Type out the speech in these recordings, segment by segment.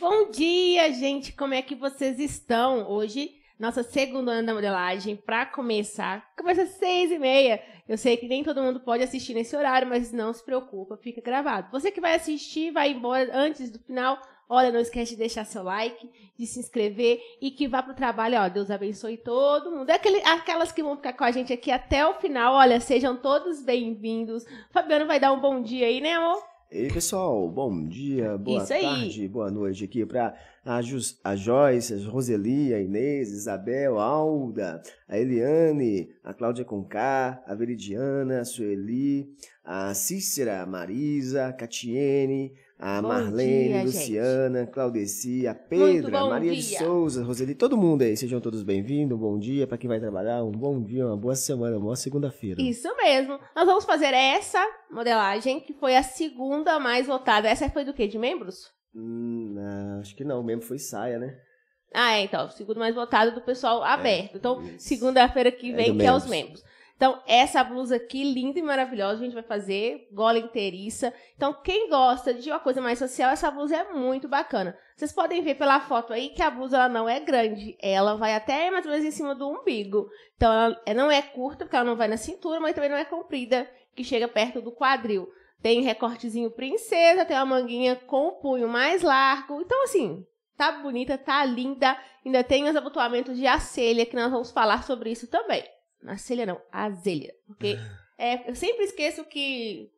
Bom dia, gente! Como é que vocês estão? Hoje, nossa segunda ano da modelagem, para começar, começa às seis e meia. Eu sei que nem todo mundo pode assistir nesse horário, mas não se preocupa, fica gravado. Você que vai assistir, vai embora antes do final, olha, não esquece de deixar seu like, de se inscrever e que vá pro trabalho, ó, Deus abençoe todo mundo. É aquele, aquelas que vão ficar com a gente aqui até o final, olha, sejam todos bem-vindos. Fabiano vai dar um bom dia aí, né amor? Ei pessoal, bom dia, boa tarde, boa noite aqui para a, a Joyce, a Roseli, a Inês, Isabel, a Alda, a Eliane, a Cláudia Conká, a Veridiana, a Sueli, a Cícera, a Marisa, a Catiene, a bom Marlene, dia, Luciana, gente. Claudecia, Pedra, Maria dia. de Souza, Roseli, todo mundo aí. Sejam todos bem-vindos. Um bom dia para quem vai trabalhar, um bom dia, uma boa semana, uma boa segunda-feira. Isso mesmo. Nós vamos fazer essa modelagem, que foi a segunda mais votada. Essa foi do que De membros? Hum, ah, acho que não. O membro foi saia, né? Ah, é, então. Segundo mais votado do pessoal é, aberto. É, então, segunda-feira que é vem, é que membros. é os membros. Então, essa blusa aqui, linda e maravilhosa, a gente vai fazer gola inteiriça. Então, quem gosta de uma coisa mais social, essa blusa é muito bacana. Vocês podem ver pela foto aí que a blusa ela não é grande, ela vai até mais ou menos em cima do umbigo. Então, ela é, não é curta, porque ela não vai na cintura, mas também não é comprida, que chega perto do quadril. Tem recortezinho princesa, tem uma manguinha com o punho mais largo. Então, assim, tá bonita, tá linda. Ainda tem os abotoamentos de acelha, que nós vamos falar sobre isso também. Acelha não, azelha. Porque é, eu sempre esqueço que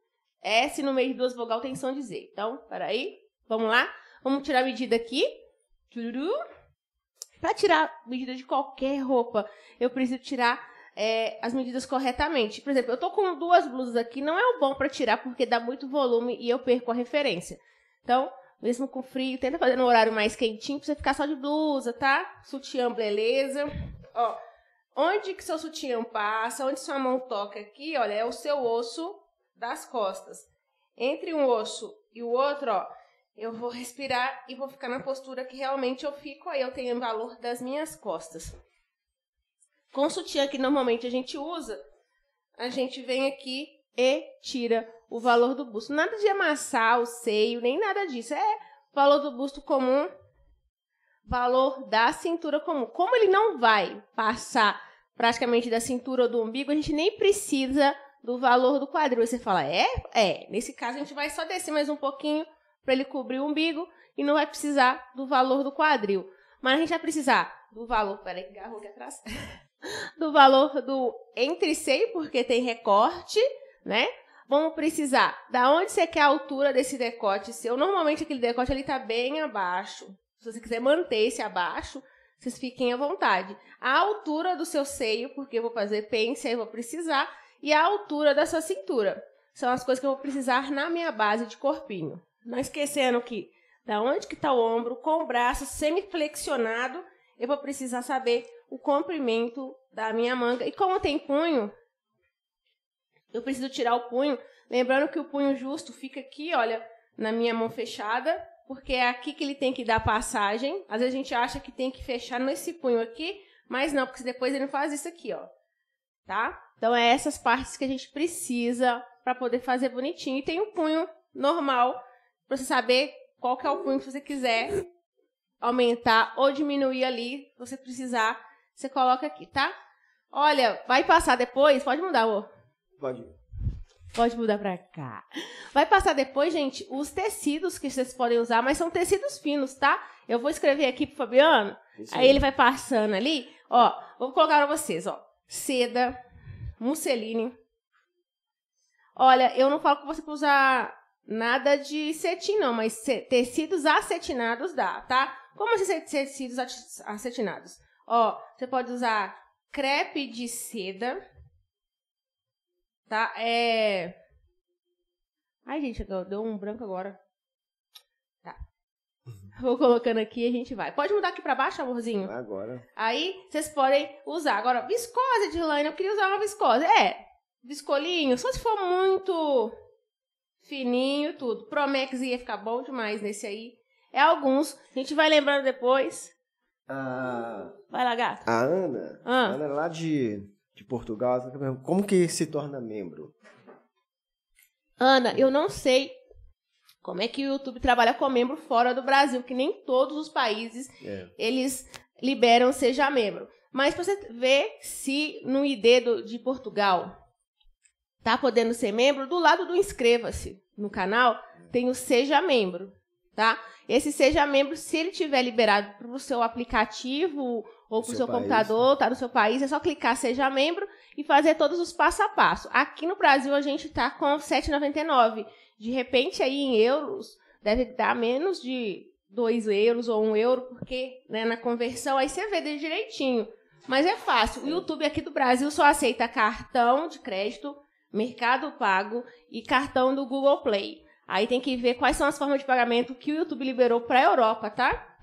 S no meio de duas vogais tem som de Z. Então, peraí. Vamos lá? Vamos tirar a medida aqui. Para tirar medida de qualquer roupa, eu preciso tirar é, as medidas corretamente. Por exemplo, eu tô com duas blusas aqui, não é o bom para tirar porque dá muito volume e eu perco a referência. Então, mesmo com frio, tenta fazer no horário mais quentinho pra você ficar só de blusa, tá? Sutiã, beleza. Ó, Onde que seu sutiã passa, onde sua mão toca aqui, olha, é o seu osso das costas. Entre um osso e o outro, ó, eu vou respirar e vou ficar na postura que realmente eu fico, aí eu tenho valor das minhas costas. Com o sutiã que normalmente a gente usa, a gente vem aqui e tira o valor do busto. Nada de amassar o seio, nem nada disso. É valor do busto comum, valor da cintura comum. Como ele não vai passar praticamente da cintura ou do umbigo, a gente nem precisa do valor do quadril. Você fala, é? É. Nesse caso, a gente vai só descer mais um pouquinho para ele cobrir o umbigo e não vai precisar do valor do quadril. Mas a gente vai precisar do valor. Peraí, que agarrou aqui atrás. do valor do entreceio, porque tem recorte, né? Vamos precisar da onde você quer a altura desse decote seu. Normalmente aquele decote ele tá bem abaixo. Se você quiser manter esse abaixo, vocês fiquem à vontade. A altura do seu seio, porque eu vou fazer pence, eu vou precisar, e a altura da sua cintura. São as coisas que eu vou precisar na minha base de corpinho. Não esquecendo que da onde que está o ombro, com o braço semiflexionado, eu vou precisar saber o comprimento da minha manga. E como tem punho, eu preciso tirar o punho. Lembrando que o punho justo fica aqui, olha, na minha mão fechada, porque é aqui que ele tem que dar passagem. Às vezes a gente acha que tem que fechar nesse punho aqui, mas não, porque depois ele faz isso aqui, ó. Tá? Então é essas partes que a gente precisa para poder fazer bonitinho. E tem um punho normal para você saber qual que é o punho que você quiser aumentar ou diminuir ali, você precisar, você coloca aqui, tá? Olha, vai passar depois, pode mudar, ô. Pode. Pode mudar pra cá. Vai passar depois, gente, os tecidos que vocês podem usar, mas são tecidos finos, tá? Eu vou escrever aqui pro Fabiano. Isso aí. ele vai passando ali. Ó, vou colocar pra vocês, ó. Seda, musseline. Olha, eu não falo que você usar nada de cetim, não, mas tecidos acetinados dá, tá? Como esses assim tecidos acetinados? Ó, você pode usar crepe de seda Tá, é. Ai, gente, deu um branco agora. Tá. Uhum. Vou colocando aqui e a gente vai. Pode mudar aqui pra baixo, amorzinho? Agora. Aí vocês podem usar. Agora, viscose, de Dilane, eu queria usar uma viscose. É, viscolinho, só se for muito fininho tudo. Promex ia ficar bom demais nesse aí. É alguns. A gente vai lembrando depois. Ah, vai lá, gato. A Ana. Ah. A Ana é lá de de Portugal, como que se torna membro? Ana, eu não sei como é que o YouTube trabalha com membro fora do Brasil, que nem todos os países é. eles liberam seja membro. Mas para você ver se no ID do, de Portugal tá podendo ser membro, do lado do inscreva-se no canal tem o seja membro tá? Esse seja membro, se ele tiver liberado para o seu aplicativo ou para o seu, seu computador, está né? no seu país, é só clicar seja membro e fazer todos os passo a passo. Aqui no Brasil a gente está com 7,99. De repente aí em euros deve dar menos de 2 euros ou 1 um euro, porque né, na conversão aí você vê direitinho. Mas é fácil. O YouTube aqui do Brasil só aceita cartão de crédito, Mercado Pago e cartão do Google Play. Aí tem que ver quais são as formas de pagamento que o YouTube liberou para a Europa, tá?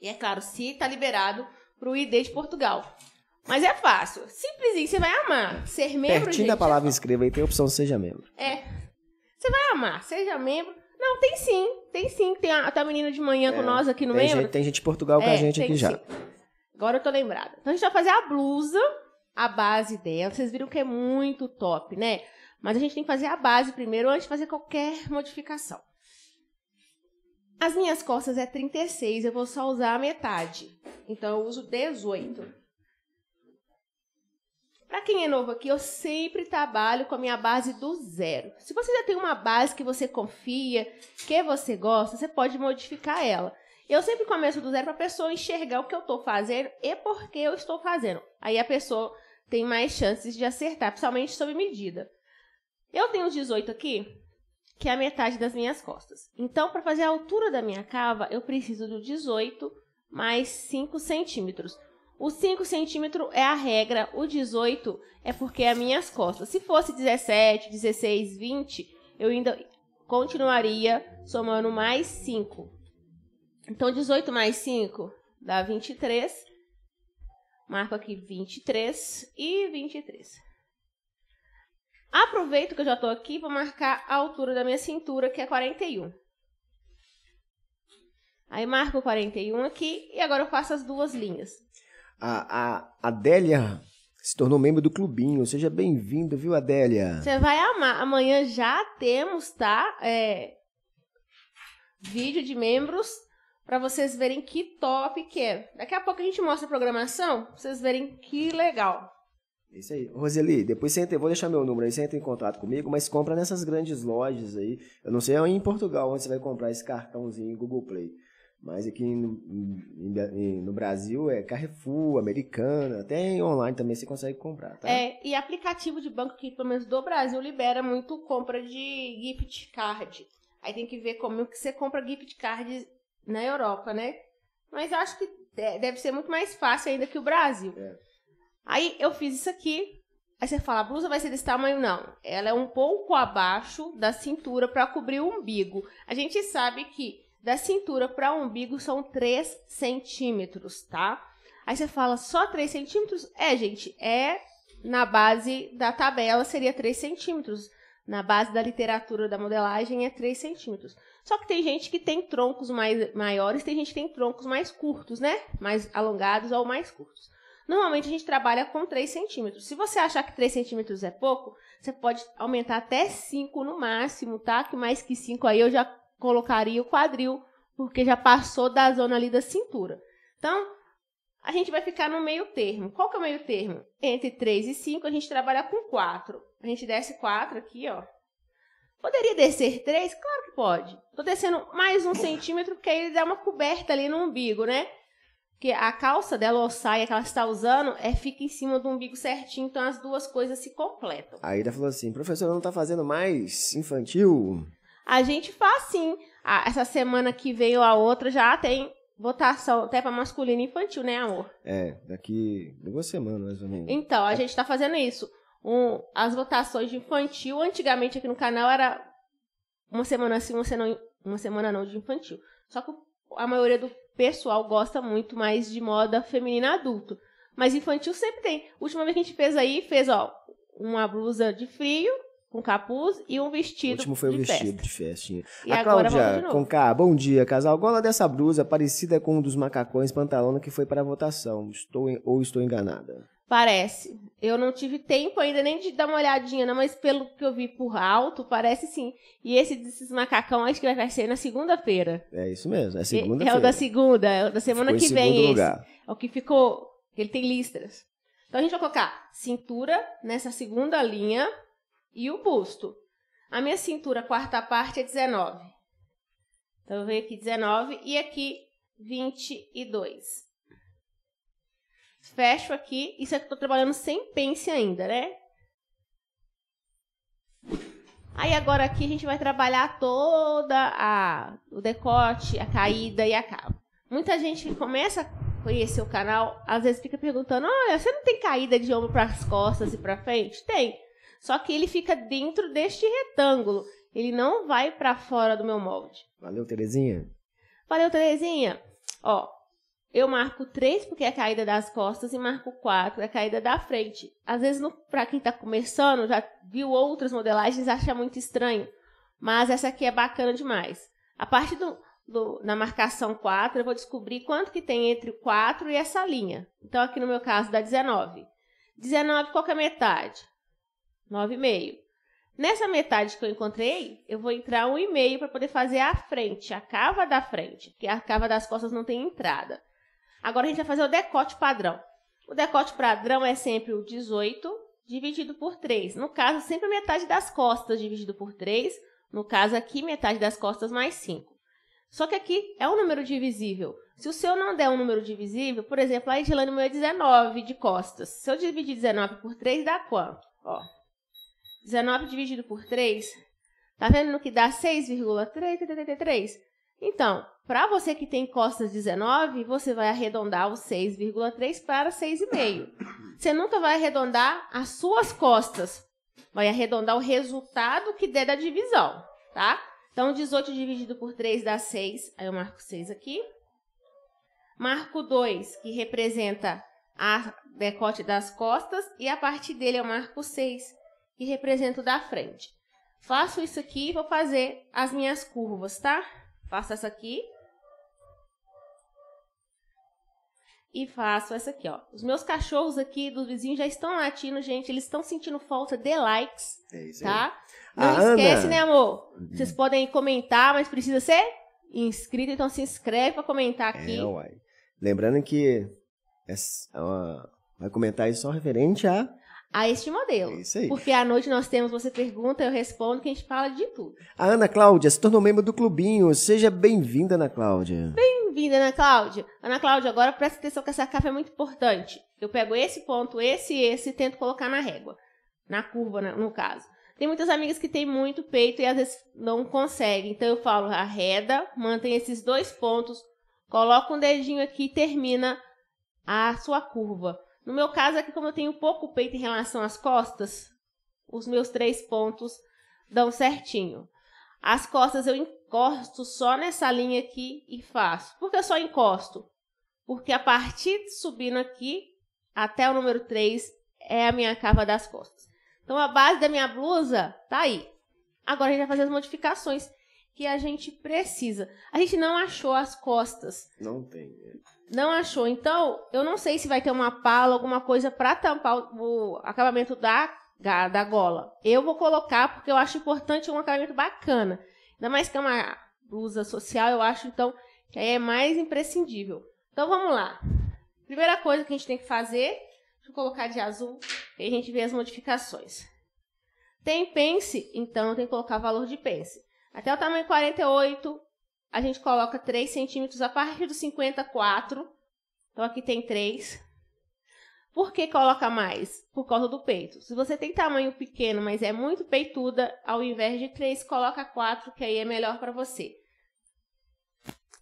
E é claro, se está liberado para o ID de Portugal. Mas é fácil, simplesinho, você vai amar. Ser membro, Pertinho gente, da é palavra é inscreva aí tem a opção seja membro. É. Você vai amar, seja membro. Não, tem sim, tem sim. Tem a, tá a menina de manhã é, com nós aqui no tem membro. Gente, tem gente de Portugal com é, a gente aqui sim. já. Agora eu tô lembrada. Então a gente vai fazer a blusa, a base dela. Vocês viram que é muito top, né? Mas a gente tem que fazer a base primeiro antes de fazer qualquer modificação. As minhas costas é 36, eu vou só usar a metade. Então eu uso 18. Para quem é novo aqui, eu sempre trabalho com a minha base do zero. Se você já tem uma base que você confia, que você gosta, você pode modificar ela. Eu sempre começo do zero para a pessoa enxergar o que eu estou fazendo e por que eu estou fazendo. Aí a pessoa tem mais chances de acertar, principalmente sob medida. Eu tenho os 18 aqui, que é a metade das minhas costas. Então, para fazer a altura da minha cava, eu preciso do 18 mais 5 centímetros. O 5 centímetros é a regra, o 18 é porque é as minhas costas. Se fosse 17, 16, 20, eu ainda continuaria somando mais 5. Então, 18 mais 5 dá 23. Marco aqui 23 e 23. Aproveito que eu já tô aqui para marcar a altura da minha cintura, que é 41. Aí marco 41 aqui e agora eu faço as duas linhas. A, a Adélia se tornou membro do clubinho. Seja bem-vinda, viu, Adélia? Você vai amar. Amanhã já temos, tá? É... Vídeo de membros para vocês verem que top que é. Daqui a pouco a gente mostra a programação, pra vocês verem que legal. É isso aí. Roseli, depois você entra, vou deixar meu número aí, você entra em contato comigo, mas compra nessas grandes lojas aí. Eu não sei em Portugal onde você vai comprar esse cartãozinho Google Play. Mas aqui no, no, Brasil é Carrefour, Americana, até online também você consegue comprar, tá? É, e aplicativo de banco que pelo menos do Brasil libera muito compra de gift card. Aí tem que ver como que você compra gift card na Europa, né? Mas eu acho que deve ser muito mais fácil ainda que o Brasil. É. Aí eu fiz isso aqui. Aí você fala, a blusa vai ser desse tamanho? Não. Ela é um pouco abaixo da cintura para cobrir o umbigo. A gente sabe que da cintura para o umbigo são 3 centímetros, tá? Aí você fala, só 3 centímetros? É, gente, é na base da tabela seria 3 centímetros. Na base da literatura da modelagem é 3 centímetros. Só que tem gente que tem troncos mais, maiores, tem gente que tem troncos mais curtos, né? Mais alongados ou mais curtos. Normalmente a gente trabalha com 3 centímetros. Se você achar que 3 centímetros é pouco, você pode aumentar até 5 no máximo, tá? Que mais que 5 aí eu já colocaria o quadril, porque já passou da zona ali da cintura. Então, a gente vai ficar no meio termo. Qual que é o meio termo? Entre 3 e 5, a gente trabalha com 4. A gente desce 4 aqui, ó. Poderia descer 3? Claro que pode. Tô descendo mais um centímetro, porque aí ele dá uma coberta ali no umbigo, né? que a calça dela ou saia que ela está usando é fica em cima do umbigo certinho, então as duas coisas se completam. A Ida falou assim: professora, não está fazendo mais infantil? A gente faz sim. Ah, essa semana que veio a outra já tem votação até para masculino e infantil, né, amor? É, daqui duas semanas mais ou menos. Então, a gente está fazendo isso. Um, as votações de infantil, antigamente aqui no canal era uma semana assim, uma semana, uma semana não de infantil. Só que a maioria do pessoal gosta muito mais de moda feminina adulto. Mas infantil sempre tem. Última vez que a gente fez aí, fez, ó, uma blusa de frio, com capuz e um vestido. O último foi de o vestido festa. de festinha. E a Cláudia Conká, bom dia, casal. Gola dessa blusa parecida com um dos macacões pantalona que foi para a votação. Estou ou estou enganada? Parece. Eu não tive tempo ainda nem de dar uma olhadinha, não, mas pelo que eu vi por alto, parece sim. E esse desses macacão acho que vai ser na segunda-feira. É isso mesmo, é segunda-feira. É, é, o da segunda, é o da semana ficou que vem esse. Lugar. É o que ficou, ele tem listras. Então a gente vai colocar cintura nessa segunda linha e o busto. A minha cintura, quarta parte, é 19. Então eu venho aqui 19 e aqui 22 fecho aqui. Isso é que eu tô trabalhando sem pence ainda, né? Aí agora aqui a gente vai trabalhar toda a o decote, a caída e a capa. Muita gente que começa a conhecer o canal, às vezes fica perguntando: "Olha, você não tem caída de ombro para as costas e para frente?" Tem. Só que ele fica dentro deste retângulo. Ele não vai para fora do meu molde. Valeu, Terezinha. Valeu, Terezinha. Ó, eu marco três porque é a caída das costas e marco quatro é a caída da frente. Às vezes, para quem está começando, já viu outras modelagens, acha muito estranho, mas essa aqui é bacana demais. A partir do, do, marcação 4, eu vou descobrir quanto que tem entre o 4 e essa linha. Então, aqui no meu caso, dá 19. 19, qual é a metade? 9,5. Nessa metade que eu encontrei, eu vou entrar 1,5 para poder fazer a frente, a cava da frente, porque a cava das costas não tem entrada. Agora a gente vai fazer o decote padrão. O decote padrão é sempre o 18 dividido por 3. No caso, sempre metade das costas dividido por 3. No caso aqui, metade das costas mais 5. Só que aqui é um número divisível. Se o seu não der um número divisível, por exemplo, a Edilane meu é 19 de costas. Se eu dividir 19 por 3, dá quanto? Ó, 19 dividido por 3, tá vendo no que dá 6,333. Então, para você que tem costas 19, você vai arredondar o 6,3 para 6,5. Você nunca vai arredondar as suas costas. Vai arredondar o resultado que der da divisão, tá? Então, 18 dividido por 3 dá 6. Aí eu marco 6 aqui. Marco 2, que representa a decote das costas. E a parte dele eu marco 6, que representa o da frente. Faço isso aqui e vou fazer as minhas curvas, tá? Faço essa aqui e faço essa aqui, ó. Os meus cachorros aqui do vizinho já estão latindo, gente. Eles estão sentindo falta de likes. É isso tá? Aí. Não a esquece, Ana... né, amor? Uhum. Vocês podem comentar, mas precisa ser inscrito, então se inscreve para comentar é, aqui. É, uai. Lembrando que essa, é é vai comentar aí só referente a a este modelo. É isso aí. Porque à noite nós temos você pergunta, eu respondo, que a gente fala de tudo. A Ana Cláudia se tornou membro do clubinho. Seja bem-vinda, Ana Cláudia. Bem-vinda, Ana Cláudia. Ana Cláudia, agora presta atenção que essa capa é muito importante. Eu pego esse ponto, esse e esse e tento colocar na régua. Na curva, né, no caso. Tem muitas amigas que têm muito peito e às vezes não conseguem. Então eu falo, arreda, mantém esses dois pontos, coloca um dedinho aqui e termina a sua curva. No meu caso aqui, como eu tenho pouco peito em relação às costas, os meus três pontos dão certinho. As costas eu encosto só nessa linha aqui e faço. Por que eu só encosto? Porque a partir de subindo aqui até o número 3 é a minha cava das costas. Então a base da minha blusa tá aí. Agora a gente vai fazer as modificações que a gente precisa. A gente não achou as costas. Não tem. É. Não achou. Então, eu não sei se vai ter uma pala, alguma coisa para tampar o, acabamento da, da gola. Eu vou colocar porque eu acho importante um acabamento bacana. Ainda mais que é uma blusa social, eu acho então que aí é mais imprescindível. Então vamos lá. Primeira coisa que a gente tem que fazer, deixa eu colocar de azul e a gente vê as modificações. Tem pence, então tem que colocar valor de pence. Até o tamanho 48, a gente coloca 3 centímetros. A partir do 54, Então, aqui tem 3. Por que coloca mais? Por causa do peito. Se você tem tamanho pequeno, mas é muito peituda, ao invés de 3, coloca 4, que aí é melhor para você.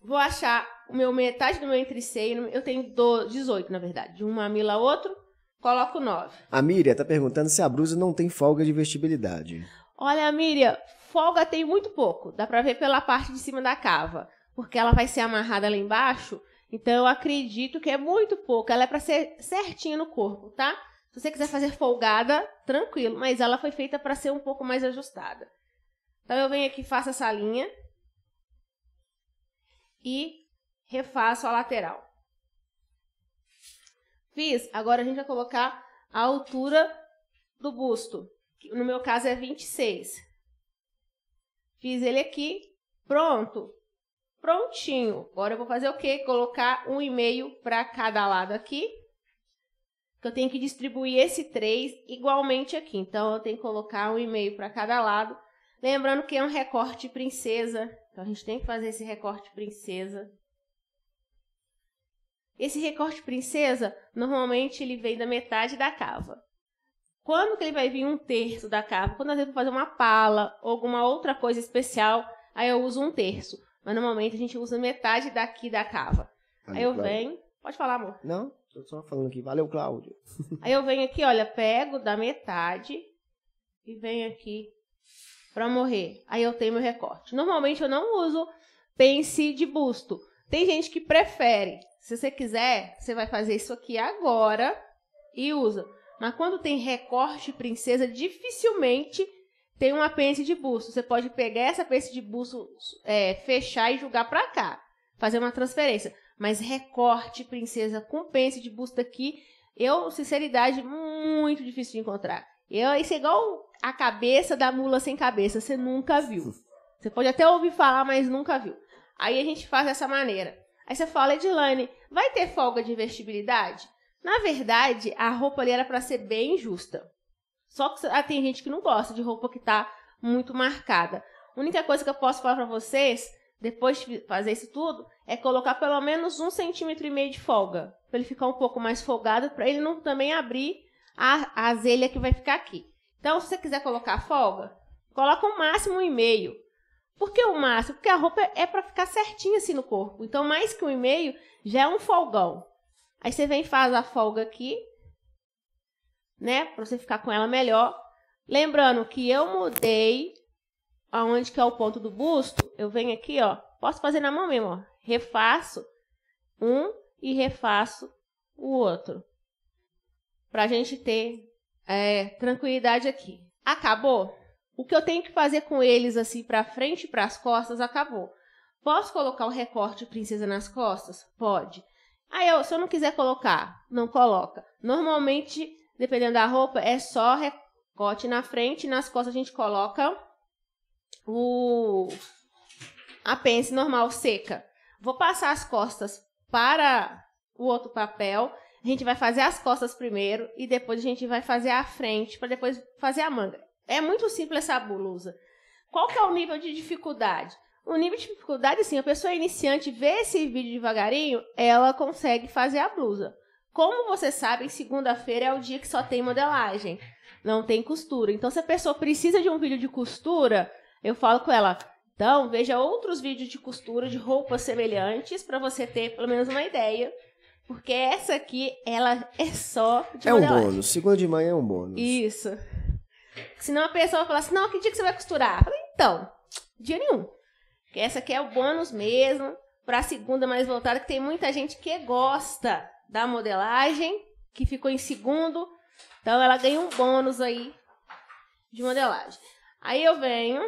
Vou achar o meu metade do meu entreceio. Eu tenho 12, 18, na verdade. De um mamilo a outro, coloco 9. A Miriam está perguntando se a blusa não tem folga de vestibilidade. Olha, Miriam, folga tem muito pouco. Dá para ver pela parte de cima da cava, porque ela vai ser amarrada lá embaixo. Então eu acredito que é muito pouco. Ela é para ser certinha no corpo, tá? Se você quiser fazer folgada, tranquilo, mas ela foi feita para ser um pouco mais ajustada. Então eu venho aqui, faço essa linha e refaço a lateral. Fiz. Agora a gente vai colocar a altura do busto. No meu caso é 26. Fiz ele aqui, pronto. Prontinho. Agora eu vou fazer o quê? Colocar um e-mail para cada lado aqui. Que eu tenho que distribuir esse 3 igualmente aqui. Então, eu tenho que colocar um e-mail para cada lado. Lembrando que é um recorte princesa. Então, a gente tem que fazer esse recorte princesa. Esse recorte princesa, normalmente, ele vem da metade da cava. Quando que ele vai vir um terço da capa? Quando eu vou fazer uma pala ou alguma outra coisa especial, aí eu uso um terço. Mas normalmente a gente usa metade daqui da cava. Valeu, aí eu Cláudio. venho. Pode falar, amor. Não, tô só falando aqui. Valeu, Cláudio. aí eu venho aqui, olha, pego da metade e venho aqui para morrer. Aí eu tenho meu recorte. Normalmente eu não uso pence de busto. Tem gente que prefere. Se você quiser, você vai fazer isso aqui agora e usa. Mas quando tem recorte princesa, dificilmente tem uma pence de busto. Você pode pegar essa pence de busto, é, fechar e jogar para cá, fazer uma transferência. Mas recorte princesa com pence de busto aqui, eu, sinceridade, muito difícil de encontrar. Eu, isso é igual a cabeça da mula sem cabeça, você nunca viu. Você pode até ouvir falar, mas nunca viu. Aí a gente faz dessa maneira. Aí você fala, Edilane, vai ter folga de investibilidade? Na verdade, a roupa ali era para ser bem justa. Só que ah, tem gente que não gosta de roupa que tá muito marcada. A única coisa que eu posso falar para vocês, depois de fazer isso tudo, é colocar pelo menos um centímetro e meio de folga. Para ele ficar um pouco mais folgado, para ele não também abrir a, a azelha que vai ficar aqui. Então, se você quiser colocar folga, coloca o um máximo um e meio. Por que o um máximo? Porque a roupa é para ficar certinha assim no corpo. Então, mais que um e meio já é um folgão. Aí você vem e faz a folga aqui, né? Pra você ficar com ela melhor. Lembrando que eu mudei aonde que é o ponto do busto. Eu venho aqui, ó. Posso fazer na mão mesmo, ó. Refaço um e refaço o outro. Pra gente ter é, tranquilidade aqui. Acabou? O que eu tenho que fazer com eles assim pra frente e pras costas, acabou. Posso colocar o recorte princesa nas costas? Pode. Aí, eu, se eu não quiser colocar, não coloca. Normalmente, dependendo da roupa, é só recorte na frente. Nas costas a gente coloca o a pence normal seca. Vou passar as costas para o outro papel. A gente vai fazer as costas primeiro e depois a gente vai fazer a frente para depois fazer a manga. É muito simples essa blusa. Qual que é o nível de dificuldade? O nível de dificuldade, assim, a pessoa iniciante vê esse vídeo devagarinho, ela consegue fazer a blusa. Como você sabe, segunda-feira é o dia que só tem modelagem, não tem costura. Então, se a pessoa precisa de um vídeo de costura, eu falo com ela, então veja outros vídeos de costura de roupas semelhantes para você ter pelo menos uma ideia. Porque essa aqui, ela é só de É modelagem. um bônus. Segunda de manhã é um bônus. Isso. Senão a pessoa vai falar assim, não, que dia que você vai costurar? falo, então, dia nenhum. Essa aqui é o bônus mesmo, para a segunda mais voltada, que tem muita gente que gosta da modelagem, que ficou em segundo. Então ela ganha um bônus aí de modelagem. Aí eu venho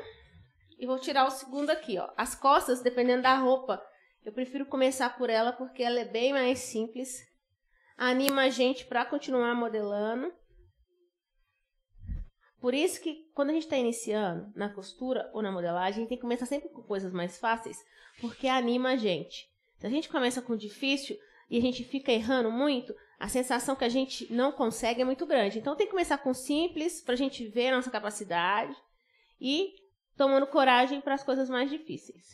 e vou tirar o segundo aqui, ó. As costas, dependendo da roupa, eu prefiro começar por ela porque ela é bem mais simples. Anima a gente para continuar modelando. Por isso que quando a gente está iniciando na costura ou na modelagem, a gente tem que começar sempre com coisas mais fáceis, porque anima a gente. Se a gente começa com difícil e a gente fica errando muito, a sensação que a gente não consegue é muito grande. Então tem que começar com simples para a gente ver a nossa capacidade e tomando coragem para as coisas mais difíceis.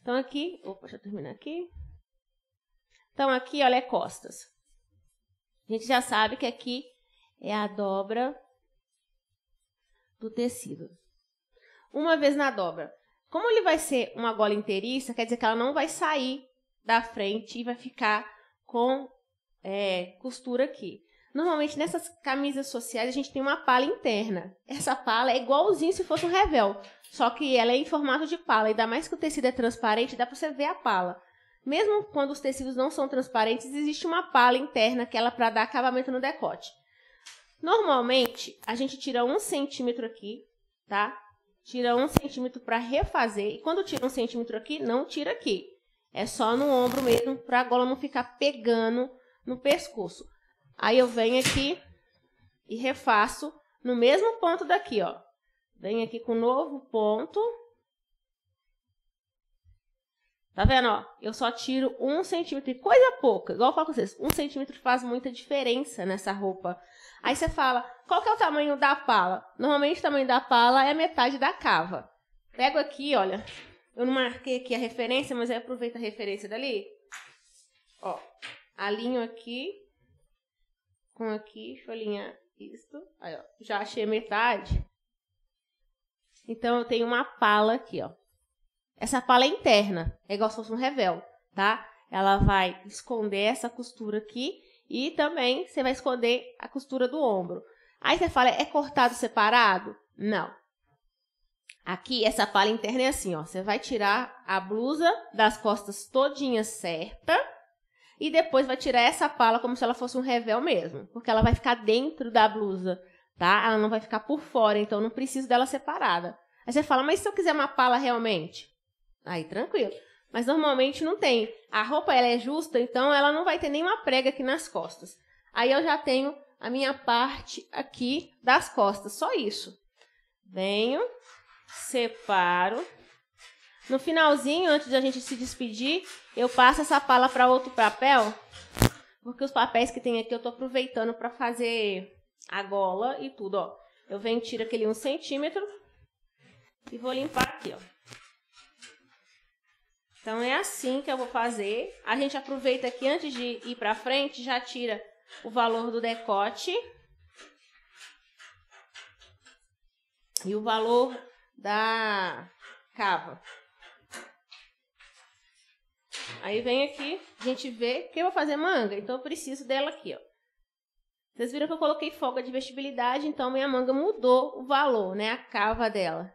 Então aqui, opa, deixa eu terminar aqui. Então aqui, olha, é costas. A gente já sabe que aqui é a dobra do tecido. Uma vez na dobra. Como ele vai ser uma gola inteiriça, quer dizer que ela não vai sair da frente e vai ficar com é, costura aqui. Normalmente nessas camisas sociais a gente tem uma pala interna. Essa pala é igualzinho se fosse um revel, só que ela é em formato de pala, ainda mais que o tecido é transparente, dá para você ver a pala. Mesmo quando os tecidos não são transparentes, existe uma pala interna que ela para dar acabamento no decote. Normalmente, a gente tira um centímetro aqui, tá? Tira um centímetro para refazer. E quando tira um centímetro aqui, não tira aqui. É só no ombro mesmo, para a gola não ficar pegando no pescoço. Aí eu venho aqui e refaço no mesmo ponto daqui, ó. Venho aqui com um novo ponto. Tá vendo, ó? Eu só tiro um centímetro, coisa pouca. Igual eu falo com vocês, um centímetro faz muita diferença nessa roupa Aí você fala, qual que é o tamanho da pala? Normalmente o tamanho da pala é a metade da cava. Pego aqui, olha. Eu não marquei aqui a referência, mas aí aproveita a referência dali. Ó, alinho aqui. Com aqui, deixa eu alinhar isto. Aí, ó, já achei a metade. Então eu tenho uma pala aqui, ó. Essa pala é interna, é igual se fosse um revel, tá? Ela vai esconder essa costura aqui e também você vai esconder a costura do ombro. Aí você fala, é cortado separado? Não. Aqui, essa pala interna é assim, ó. Você vai tirar a blusa das costas todinha certa e depois vai tirar essa pala como se ela fosse um revel mesmo, porque ela vai ficar dentro da blusa, tá? Ela não vai ficar por fora, então não preciso dela separada. Aí você fala, mas se eu quiser uma pala realmente? Aí, tranquilo. Mas normalmente não tem. A roupa ela é justa, então ela não vai ter nenhuma prega aqui nas costas. Aí eu já tenho a minha parte aqui das costas, só isso. Venho, separo. No finalzinho, antes de a gente se despedir, eu passo essa pala para outro papel, porque os papéis que tem aqui eu tô aproveitando para fazer a gola e tudo, ó. Eu venho, tiro aquele um centímetro e vou limpar aqui, ó. Então é assim que eu vou fazer. A gente aproveita aqui antes de ir para frente, já tira o valor do decote e o valor da cava. Aí vem aqui, a gente vê que eu vou fazer manga, então eu preciso dela aqui, ó. Vocês viram que eu coloquei folga de vestibilidade, então minha manga mudou o valor, né? A cava dela.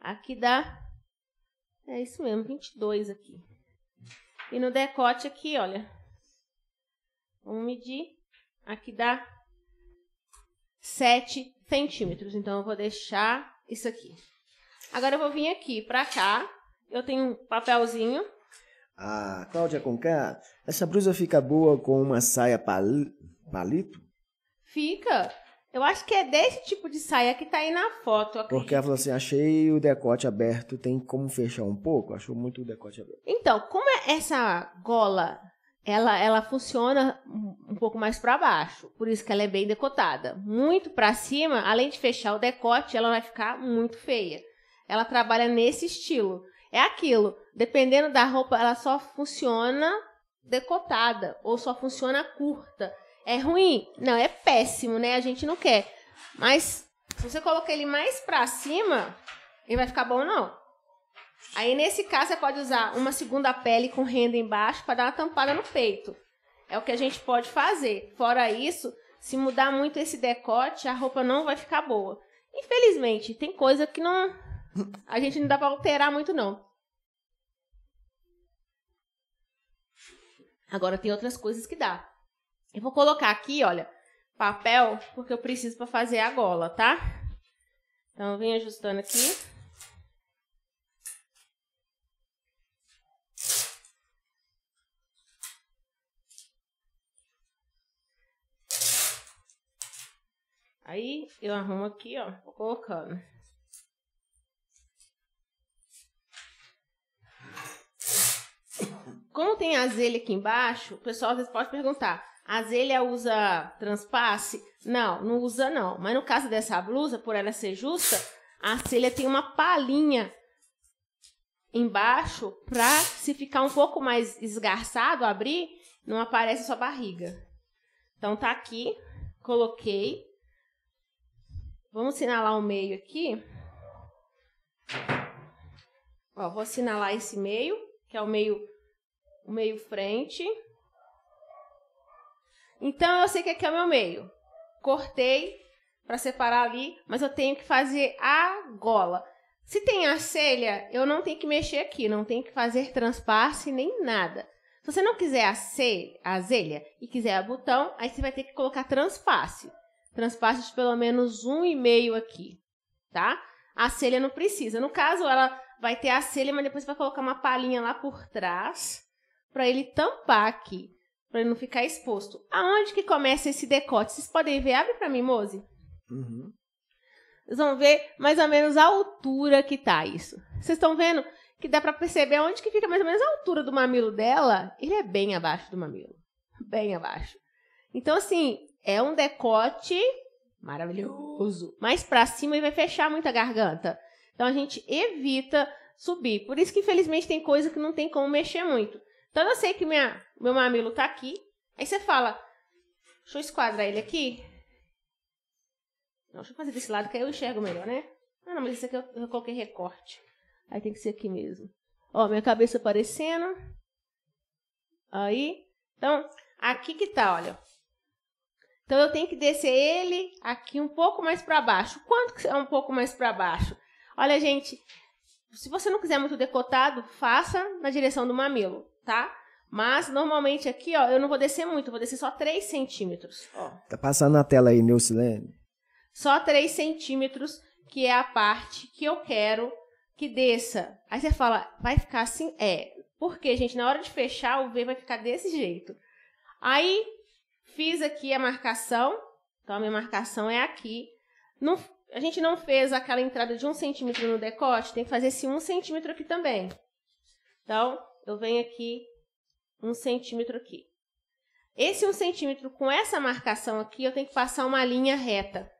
Aqui dá é isso mesmo, 22 aqui. E no decote aqui, olha. Vamos medir. Aqui dá 7 centímetros. Então, eu vou deixar isso aqui. Agora, eu vou vir aqui pra cá. Eu tenho um papelzinho. Ah, Cláudia Conká, essa blusa fica boa com uma saia pal... palito? Fica. Eu acho que é desse tipo de saia que tá aí na foto. Acredito. Porque ela falou assim: achei o decote aberto, tem como fechar um pouco? Achou muito o decote aberto. Então, como é essa gola ela, ela funciona um pouco mais para baixo, por isso que ela é bem decotada. Muito para cima, além de fechar o decote, ela vai ficar muito feia. Ela trabalha nesse estilo. É aquilo, dependendo da roupa, ela só funciona decotada ou só funciona curta. É ruim? Não, é péssimo, né? A gente não quer. Mas se você colocar ele mais pra cima, ele vai ficar bom, não. Aí, nesse caso, você pode usar uma segunda pele com renda embaixo para dar uma tampada no peito. É o que a gente pode fazer. Fora isso, se mudar muito esse decote, a roupa não vai ficar boa. Infelizmente, tem coisa que não. A gente não dá pra alterar muito, não. Agora tem outras coisas que dá. Eu vou colocar aqui, olha, papel, porque eu preciso para fazer a gola, tá? Então, eu venho ajustando aqui. Aí, eu arrumo aqui, ó, vou colocando. Como tem azeite aqui embaixo, o pessoal às vezes pode perguntar, azelha usa transpasse? Não, não usa não. Mas no caso dessa blusa, por ela ser justa, a azelha tem uma palhinha embaixo para se ficar um pouco mais esgarçado, abrir, não aparece a sua barriga. Então tá aqui, coloquei. Vamos assinalar o meio aqui. Ó, vou assinalar esse meio, que é o meio o meio frente. Então eu sei que aqui é o meu meio. Cortei para separar ali, mas eu tenho que fazer a gola. Se tem a selha, eu não tenho que mexer aqui, não tenho que fazer transpasse nem nada. Se você não quiser a, selha, a zelha e quiser a botão, aí você vai ter que colocar transpasse. Transpasse de pelo menos um e meio aqui, tá? A selha não precisa. No caso, ela vai ter a selha, mas depois vai colocar uma palhinha lá por trás para ele tampar aqui para ele não ficar exposto. Aonde que começa esse decote? Vocês podem ver, abre para mim, Mose. Uhum. Vocês vão ver mais ou menos a altura que tá isso. Vocês estão vendo que dá para perceber onde que fica mais ou menos a altura do mamilo dela? Ele é bem abaixo do mamilo, bem abaixo. Então assim, é um decote maravilhoso, mas para cima ele vai fechar muito a garganta. Então a gente evita subir. Por isso que infelizmente tem coisa que não tem como mexer muito. Então eu sei que minha, meu mamilo tá aqui. Aí você fala, deixa eu esquadrar ele aqui. Não, deixa eu fazer desse lado que aí eu enxergo melhor, né? Ah, não, mas isso aqui eu, eu coloquei recorte. Aí tem que ser aqui mesmo. Ó, minha cabeça aparecendo. Aí. Então, aqui que tá, olha. Então eu tenho que descer ele aqui um pouco mais para baixo. Quanto que é um pouco mais para baixo? Olha, gente, se você não quiser muito decotado, faça na direção do mamilo tá? Mas normalmente aqui, ó, eu não vou descer muito, vou descer só 3 centímetros. Ó. Tá passando na tela aí, Nilcilene. Né? Só 3 centímetros, que é a parte que eu quero que desça. Aí você fala, vai ficar assim? É. Porque, gente, na hora de fechar, o V vai ficar desse jeito. Aí, fiz aqui a marcação. Então, a minha marcação é aqui. Não, a gente não fez aquela entrada de um centímetro no decote, tem que fazer esse um centímetro aqui também. Então, eu venho aqui um centímetro aqui. Esse um centímetro com essa marcação aqui, eu tenho que passar uma linha reta.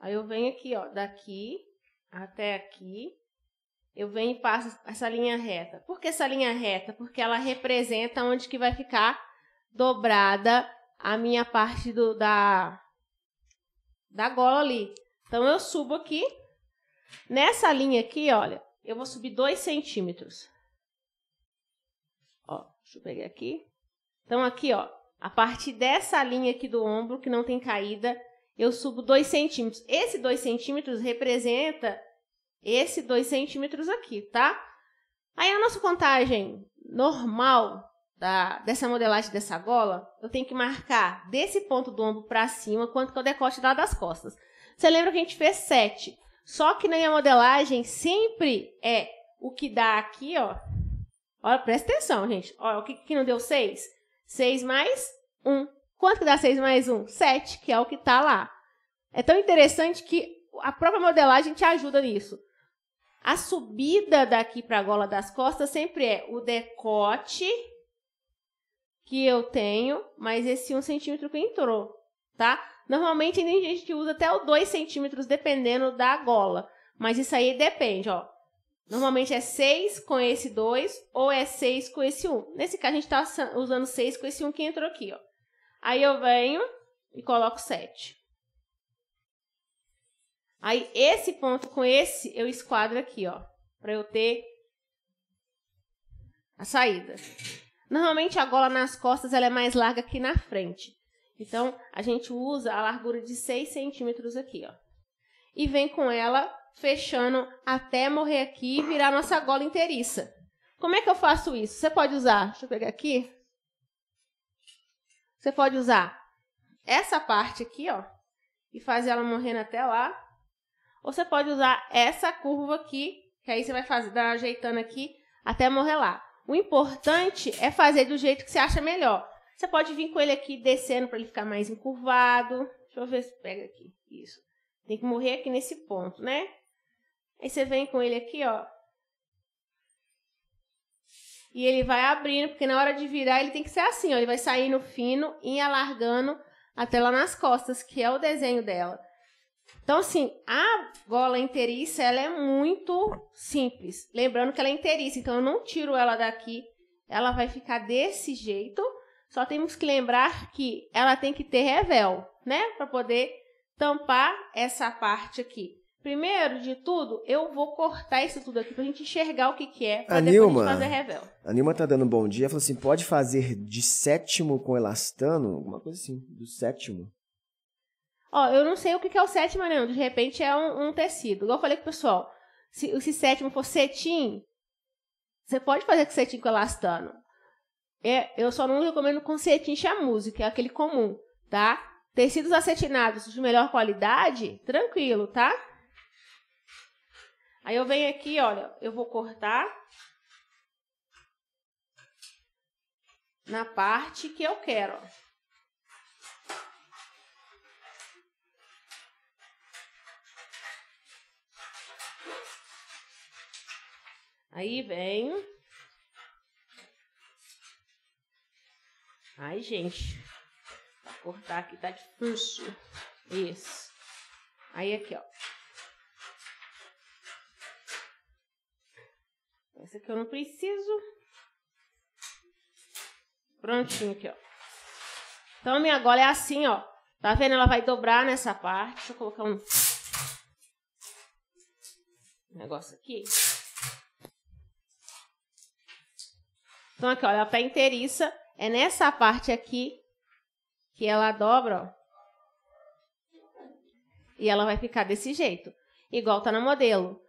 Aí eu venho aqui, ó, daqui até aqui, eu venho e passo essa linha reta. Por que essa linha reta? Porque ela representa onde que vai ficar dobrada a minha parte do, da, da gola ali. Então, eu subo aqui. Nessa linha aqui, olha, eu vou subir dois centímetros. Deixa eu pegar aqui. Então, aqui, ó, a partir dessa linha aqui do ombro, que não tem caída, eu subo 2 centímetros. Esse 2 centímetros representa esse 2 centímetros aqui, tá? Aí, a nossa contagem normal da, dessa modelagem dessa gola, eu tenho que marcar desse ponto do ombro para cima quanto que é o decote lá das costas. Você lembra que a gente fez 7. Só que na minha modelagem sempre é o que dá aqui, ó, Olha, presta atenção, gente. Olha, o que, que não deu 6? 6 mais 1. Quanto que dá 6 mais 1? 7, que é o que está lá. É tão interessante que a própria modelagem te ajuda nisso. A subida daqui para a gola das costas sempre é o decote que eu tenho, mais esse 1 centímetro que entrou, tá? Normalmente tem gente que usa até o 2 centímetros, dependendo da gola. Mas isso aí depende, ó. Normalmente é 6 com esse 2 ou é 6 com esse 1. Um. Nesse caso, a gente está usando 6 com esse 1 um que entrou aqui. Ó. Aí eu venho e coloco 7. Aí esse ponto com esse eu esquadro aqui, ó, para eu ter a saída. Normalmente a gola nas costas ela é mais larga que na frente. Então a gente usa a largura de 6 centímetros aqui, ó. E vem com ela fechando até morrer aqui e virar nossa gola inteiriça. Como é que eu faço isso? Você pode usar, deixa eu pegar aqui. Você pode usar essa parte aqui, ó, e fazer ela morrendo até lá. Ou você pode usar essa curva aqui, que aí você vai fazer, dar ajeitando aqui até morrer lá. O importante é fazer do jeito que você acha melhor. Você pode vir com ele aqui descendo para ele ficar mais encurvado. Deixa eu ver se pega aqui. Isso. Tem que morrer aqui nesse ponto, né? Aí você vem com ele aqui, ó. E ele vai abrindo, porque na hora de virar ele tem que ser assim, ó. Ele vai saindo fino e alargando até lá nas costas, que é o desenho dela. Então, assim, a gola inteiriça, ela é muito simples. Lembrando que ela é inteiriça, então eu não tiro ela daqui. Ela vai ficar desse jeito. Só temos que lembrar que ela tem que ter revel, né? Para poder tampar essa parte aqui. Primeiro de tudo, eu vou cortar isso tudo aqui pra gente enxergar o que, que é, pra a depois Nilma, a fazer revel. A Nilma tá dando um bom dia, falou assim, pode fazer de sétimo com elastano? Alguma coisa assim, do sétimo. Ó, eu não sei o que, que é o sétimo, não. Né? De repente é um, um tecido. Igual eu falei com o pessoal, se, se sétimo for cetim, você pode fazer com cetim com elastano. É, eu só não recomendo com cetim chamuso, que é aquele comum, tá? Tecidos acetinados de melhor qualidade, tranquilo, tá? Aí eu venho aqui, olha, eu vou cortar na parte que eu quero. Ó. Aí venho. Ai, gente. Pra cortar aqui tá difícil. Isso. Aí aqui, ó. Essa aqui eu não preciso. Prontinho aqui, ó. Então, minha gola é assim, ó. Tá vendo? Ela vai dobrar nessa parte. Deixa eu colocar um negócio aqui. Então, aqui, olha, a é pé inteiriça é nessa parte aqui que ela dobra, ó. E ela vai ficar desse jeito, igual tá no modelo.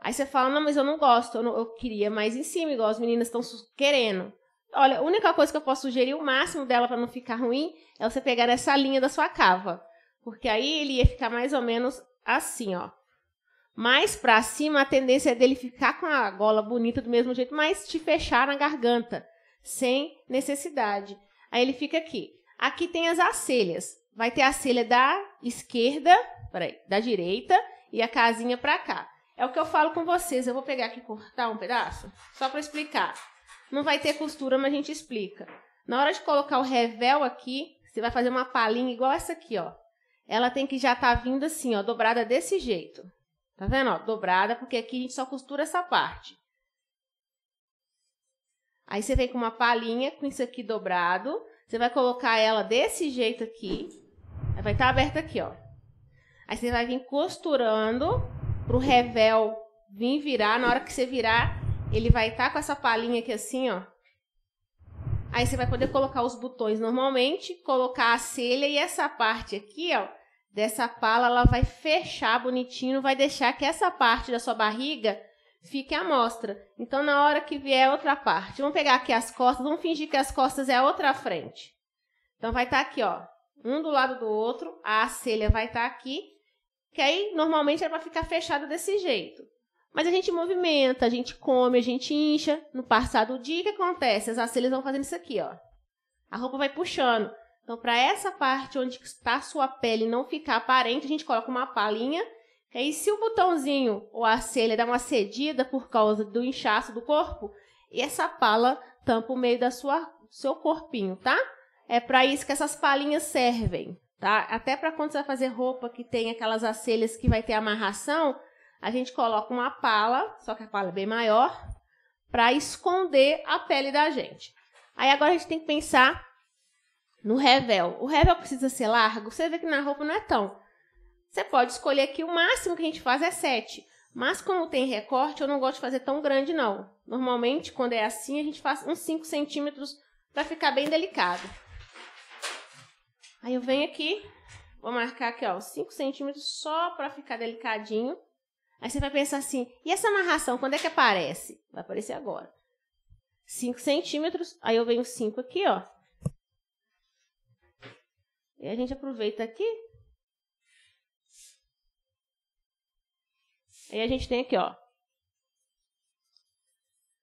Aí você fala, não, mas eu não gosto, eu, não, eu queria mais em cima, igual as meninas estão querendo. Olha, a única coisa que eu posso sugerir, o máximo dela para não ficar ruim, é você pegar essa linha da sua cava. Porque aí ele ia ficar mais ou menos assim, ó. Mais pra cima, a tendência é dele ficar com a gola bonita do mesmo jeito, mas te fechar na garganta, sem necessidade. Aí ele fica aqui. Aqui tem as acelhas. Vai ter a acelha da esquerda, peraí, da direita e a casinha pra cá. É o que eu falo com vocês. Eu vou pegar aqui e cortar um pedaço, só para explicar. Não vai ter costura, mas a gente explica. Na hora de colocar o revel aqui, você vai fazer uma palhinha igual essa aqui, ó. Ela tem que já estar tá vindo assim, ó, dobrada desse jeito. Tá vendo, ó? Dobrada, porque aqui a gente só costura essa parte. Aí você vem com uma palhinha com isso aqui dobrado. Você vai colocar ela desse jeito aqui. Vai estar tá aberta aqui, ó. Aí você vai vir costurando pro revel vir virar. Na hora que você virar, ele vai estar tá com essa palhinha aqui assim, ó. Aí você vai poder colocar os botões normalmente, colocar a selha e essa parte aqui, ó, dessa pala, ela vai fechar bonitinho, vai deixar que essa parte da sua barriga fique à mostra. Então, na hora que vier outra parte, vamos pegar aqui as costas, vamos fingir que as costas é a outra frente. Então, vai estar tá aqui, ó, um do lado do outro, a selha vai estar tá aqui que aí normalmente era para ficar fechada desse jeito. Mas a gente movimenta, a gente come, a gente incha. No passado dia, o que acontece? As acílias vão fazendo isso aqui, ó. A roupa vai puxando. Então, para essa parte onde está a sua pele não ficar aparente, a gente coloca uma palhinha. E aí, se o botãozinho ou a acelha dá uma cedida por causa do inchaço do corpo, essa pala tampa o meio da sua seu corpinho, tá? É para isso que essas palhinhas servem tá? Até para quando você vai fazer roupa que tem aquelas acelhas que vai ter amarração, a gente coloca uma pala, só que a pala é bem maior, para esconder a pele da gente. Aí agora a gente tem que pensar no revel. O revel precisa ser largo. Você vê que na roupa não é tão. Você pode escolher aqui o máximo que a gente faz é 7. Mas como tem recorte, eu não gosto de fazer tão grande, não. Normalmente, quando é assim, a gente faz uns 5 centímetros para ficar bem delicado. Aí eu venho aqui, vou marcar aqui, ó, 5 centímetros só pra ficar delicadinho. Aí você vai pensar assim, e essa amarração, quando é que aparece? Vai aparecer agora. 5 centímetros, aí eu venho 5 aqui, ó. E a gente aproveita aqui. Aí a gente tem aqui, ó.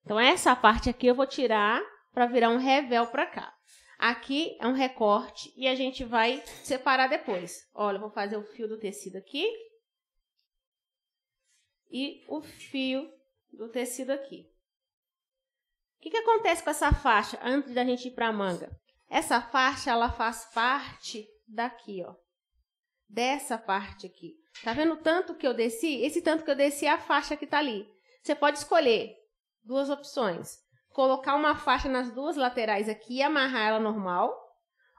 Então, essa parte aqui eu vou tirar para virar um revel para cá. Aqui é um recorte e a gente vai separar depois. Olha, eu vou fazer o fio do tecido aqui. E o fio do tecido aqui. O que, que acontece com essa faixa antes da gente ir para a manga? Essa faixa, ela faz parte daqui, ó. Dessa parte aqui. Tá vendo o tanto que eu desci? Esse tanto que eu desci é a faixa que tá ali. Você pode escolher duas opções colocar uma faixa nas duas laterais aqui e amarrar ela normal,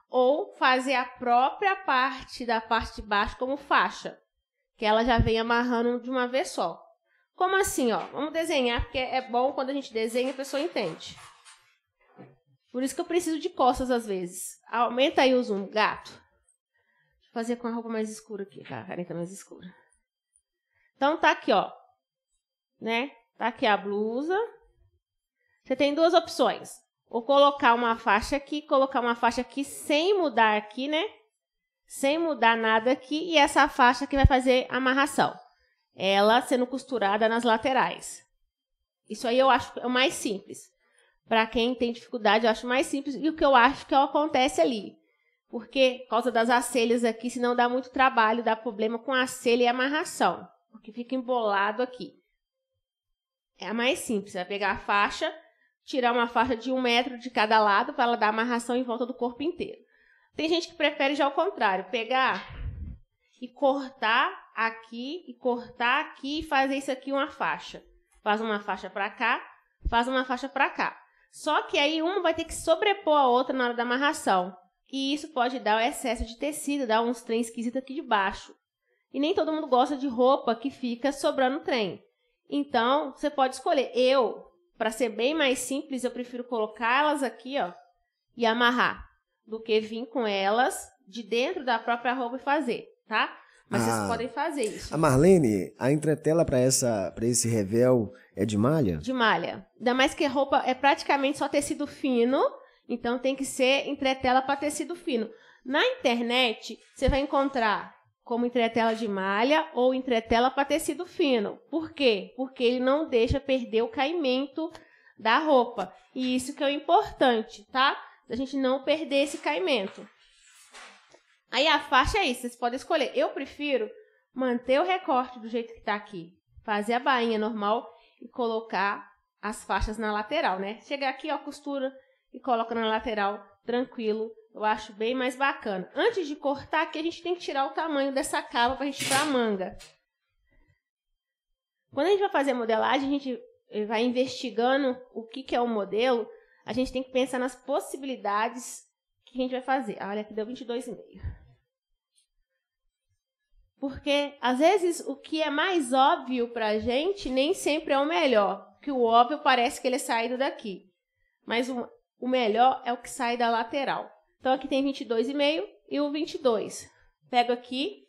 ou fazer a própria parte da parte de baixo como faixa, que ela já vem amarrando de uma vez só. Como assim, ó? Vamos desenhar, porque é bom quando a gente desenha a pessoa entende. Por isso que eu preciso de costas às vezes. Aumenta aí o zoom, gato. Vou fazer com a roupa mais escura aqui, tá? A caneta tá mais escura. Então tá aqui, ó. Né? Tá aqui a blusa. Você tem duas opções. Ou colocar uma faixa aqui, colocar uma faixa aqui sem mudar aqui, né? Sem mudar nada aqui. E essa faixa que vai fazer amarração. Ela sendo costurada nas laterais. Isso aí eu acho é o mais simples. Para quem tem dificuldade, eu acho mais simples. E o que eu acho que acontece ali. Porque, por causa das acelhas aqui, senão dá muito trabalho, dá problema com a acelha e amarração. Porque fica embolado aqui. É a mais simples. Vai é pegar a faixa, tirar uma faixa de um metro de cada lado para ela dar amarração em volta do corpo inteiro. Tem gente que prefere já o contrário, pegar e cortar aqui e cortar aqui e fazer isso aqui uma faixa. Faz uma faixa para cá, faz uma faixa para cá. Só que aí uma vai ter que sobrepor a outra na hora da amarração. E isso pode dar o excesso de tecido, dar uns trem esquisito aqui de baixo. E nem todo mundo gosta de roupa que fica sobrando trem. Então, você pode escolher. Eu para ser bem mais simples, eu prefiro colocar elas aqui, ó, e amarrar, do que vir com elas de dentro da própria roupa e fazer, tá? Mas ah, vocês podem fazer isso. A ah, Marlene, a entretela para essa, para esse revel é de malha? De malha. Ainda mais que a roupa é praticamente só tecido fino, então tem que ser entretela para tecido fino. Na internet, você vai encontrar como entretela de malha ou entretela para tecido fino. Por quê? Porque ele não deixa perder o caimento da roupa. E isso que é o importante, tá? A gente não perder esse caimento. Aí a faixa é isso, vocês podem escolher. Eu prefiro manter o recorte do jeito que está aqui, fazer a bainha normal e colocar as faixas na lateral, né? Chegar aqui, ó, costura e coloca na lateral tranquilo. Eu acho bem mais bacana. Antes de cortar aqui, a gente tem que tirar o tamanho dessa capa para a gente tirar a manga. Quando a gente vai fazer a modelagem, a gente vai investigando o que, que é o modelo, a gente tem que pensar nas possibilidades que a gente vai fazer. Olha, aqui deu 22,5. Porque, às vezes, o que é mais óbvio para a gente nem sempre é o melhor. Que o óbvio parece que ele é saído daqui. Mas o o melhor é o que sai da lateral. Então aqui tem 22,5 e o 22. Pego aqui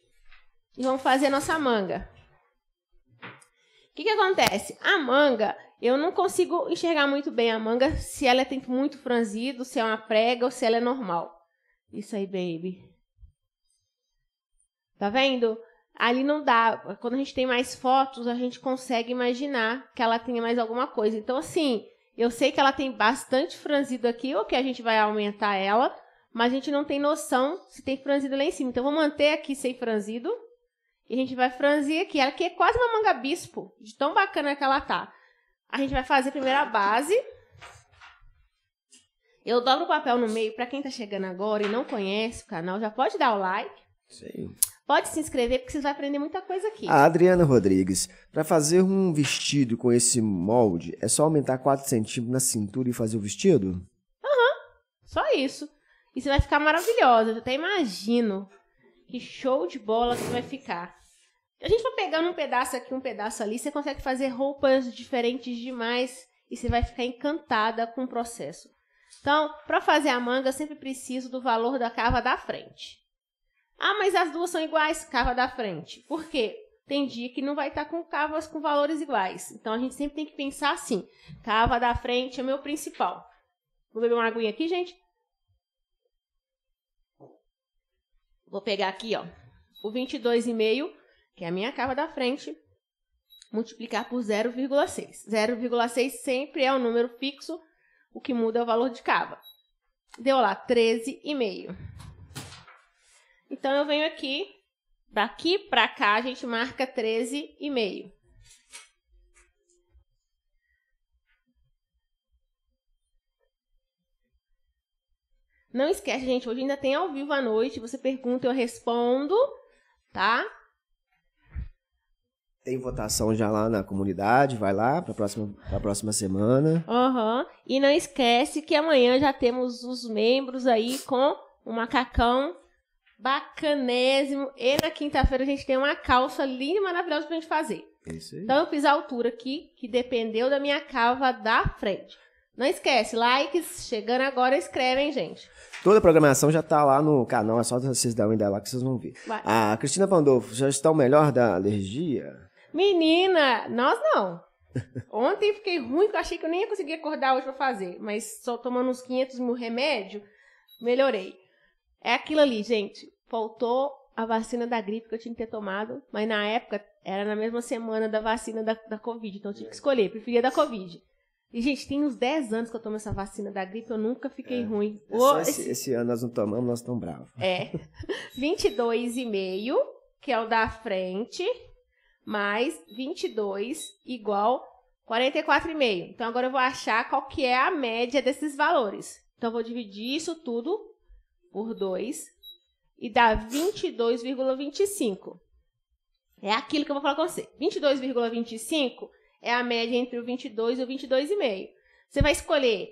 e vamos fazer nossa manga. O que, que acontece? A manga, eu não consigo enxergar muito bem a manga se ela é tem muito franzido, se é uma prega ou se ela é normal. Isso aí, baby. Tá vendo? Ali não dá. Quando a gente tem mais fotos, a gente consegue imaginar que ela tenha mais alguma coisa. Então, assim, eu sei que ela tem bastante franzido aqui, ou que a gente vai aumentar ela, mas a gente não tem noção se tem franzido lá em cima. Então, eu vou manter aqui sem franzido. E a gente vai franzir aqui. Ela aqui é quase uma manga bispo, de tão bacana que ela tá. A gente vai fazer primeiro a base. Eu dobro o papel no meio. Para quem tá chegando agora e não conhece o canal, já pode dar o like. Sim. Pode se inscrever porque você vai aprender muita coisa aqui. A Adriana Rodrigues, para fazer um vestido com esse molde, é só aumentar 4 centímetros na cintura e fazer o vestido? Aham, uhum, só isso. E você vai ficar maravilhosa, eu até imagino. Que show de bola que vai ficar. A gente vai pegando um pedaço aqui, um pedaço ali, você consegue fazer roupas diferentes demais e você vai ficar encantada com o processo. Então, para fazer a manga, eu sempre preciso do valor da cava da frente. Ah, mas as duas são iguais, cava é da frente. Por quê? Tem dia que não vai estar tá com cavas com valores iguais. Então a gente sempre tem que pensar assim: cava é da frente é o meu principal. Vou beber uma aguinha aqui, gente. Vou pegar aqui, ó, o 22,5, que é a minha cava é da frente, multiplicar por 0,6. 0,6 sempre é um número fixo, o que muda é o valor de cava. Deu lá 13,5. Então eu venho aqui, daqui para cá a gente marca 13,5. Não esquece, gente, hoje ainda tem ao vivo à noite. Você pergunta, eu respondo, tá? Tem votação já lá na comunidade, vai lá para próxima pra próxima semana. Uhum. E não esquece que amanhã já temos os membros aí com o macacão bacanésimo. E na quinta-feira a gente tem uma calça linda e maravilhosa pra gente fazer. Isso aí. Então eu fiz a altura aqui, que dependeu da minha calva da frente. Não esquece, likes, chegando agora, escrevem, gente. Toda a programação já tá lá no canal, é só vocês darem ideia lá que vocês vão ver. Vai. A Cristina Pandolfo, já está o melhor da alergia? Menina, nós não. Ontem fiquei ruim, que achei que eu nem ia conseguir acordar hoje pra fazer, mas só tomando uns 500 mil remédio, melhorei. É aquilo ali, gente. Faltou a vacina da gripe que eu tinha que ter tomado, mas na época era na mesma semana da vacina da, da Covid, então eu tive que escolher, preferia da Covid. E, gente, tem uns 10 anos que eu tomo essa vacina da gripe, eu nunca fiquei é, ruim. É oh, esse, esse... ano nós não tomamos, nós estamos bravos. É. 22,5, que é o da frente, mais 22 igual 44,5. Então agora eu vou achar qual que é a média desses valores. Então eu vou dividir isso tudo por 2 e dá 22,25. É aquilo que eu vou falar com você. 22,25 é a média entre o 22 e o 22,5. Você vai escolher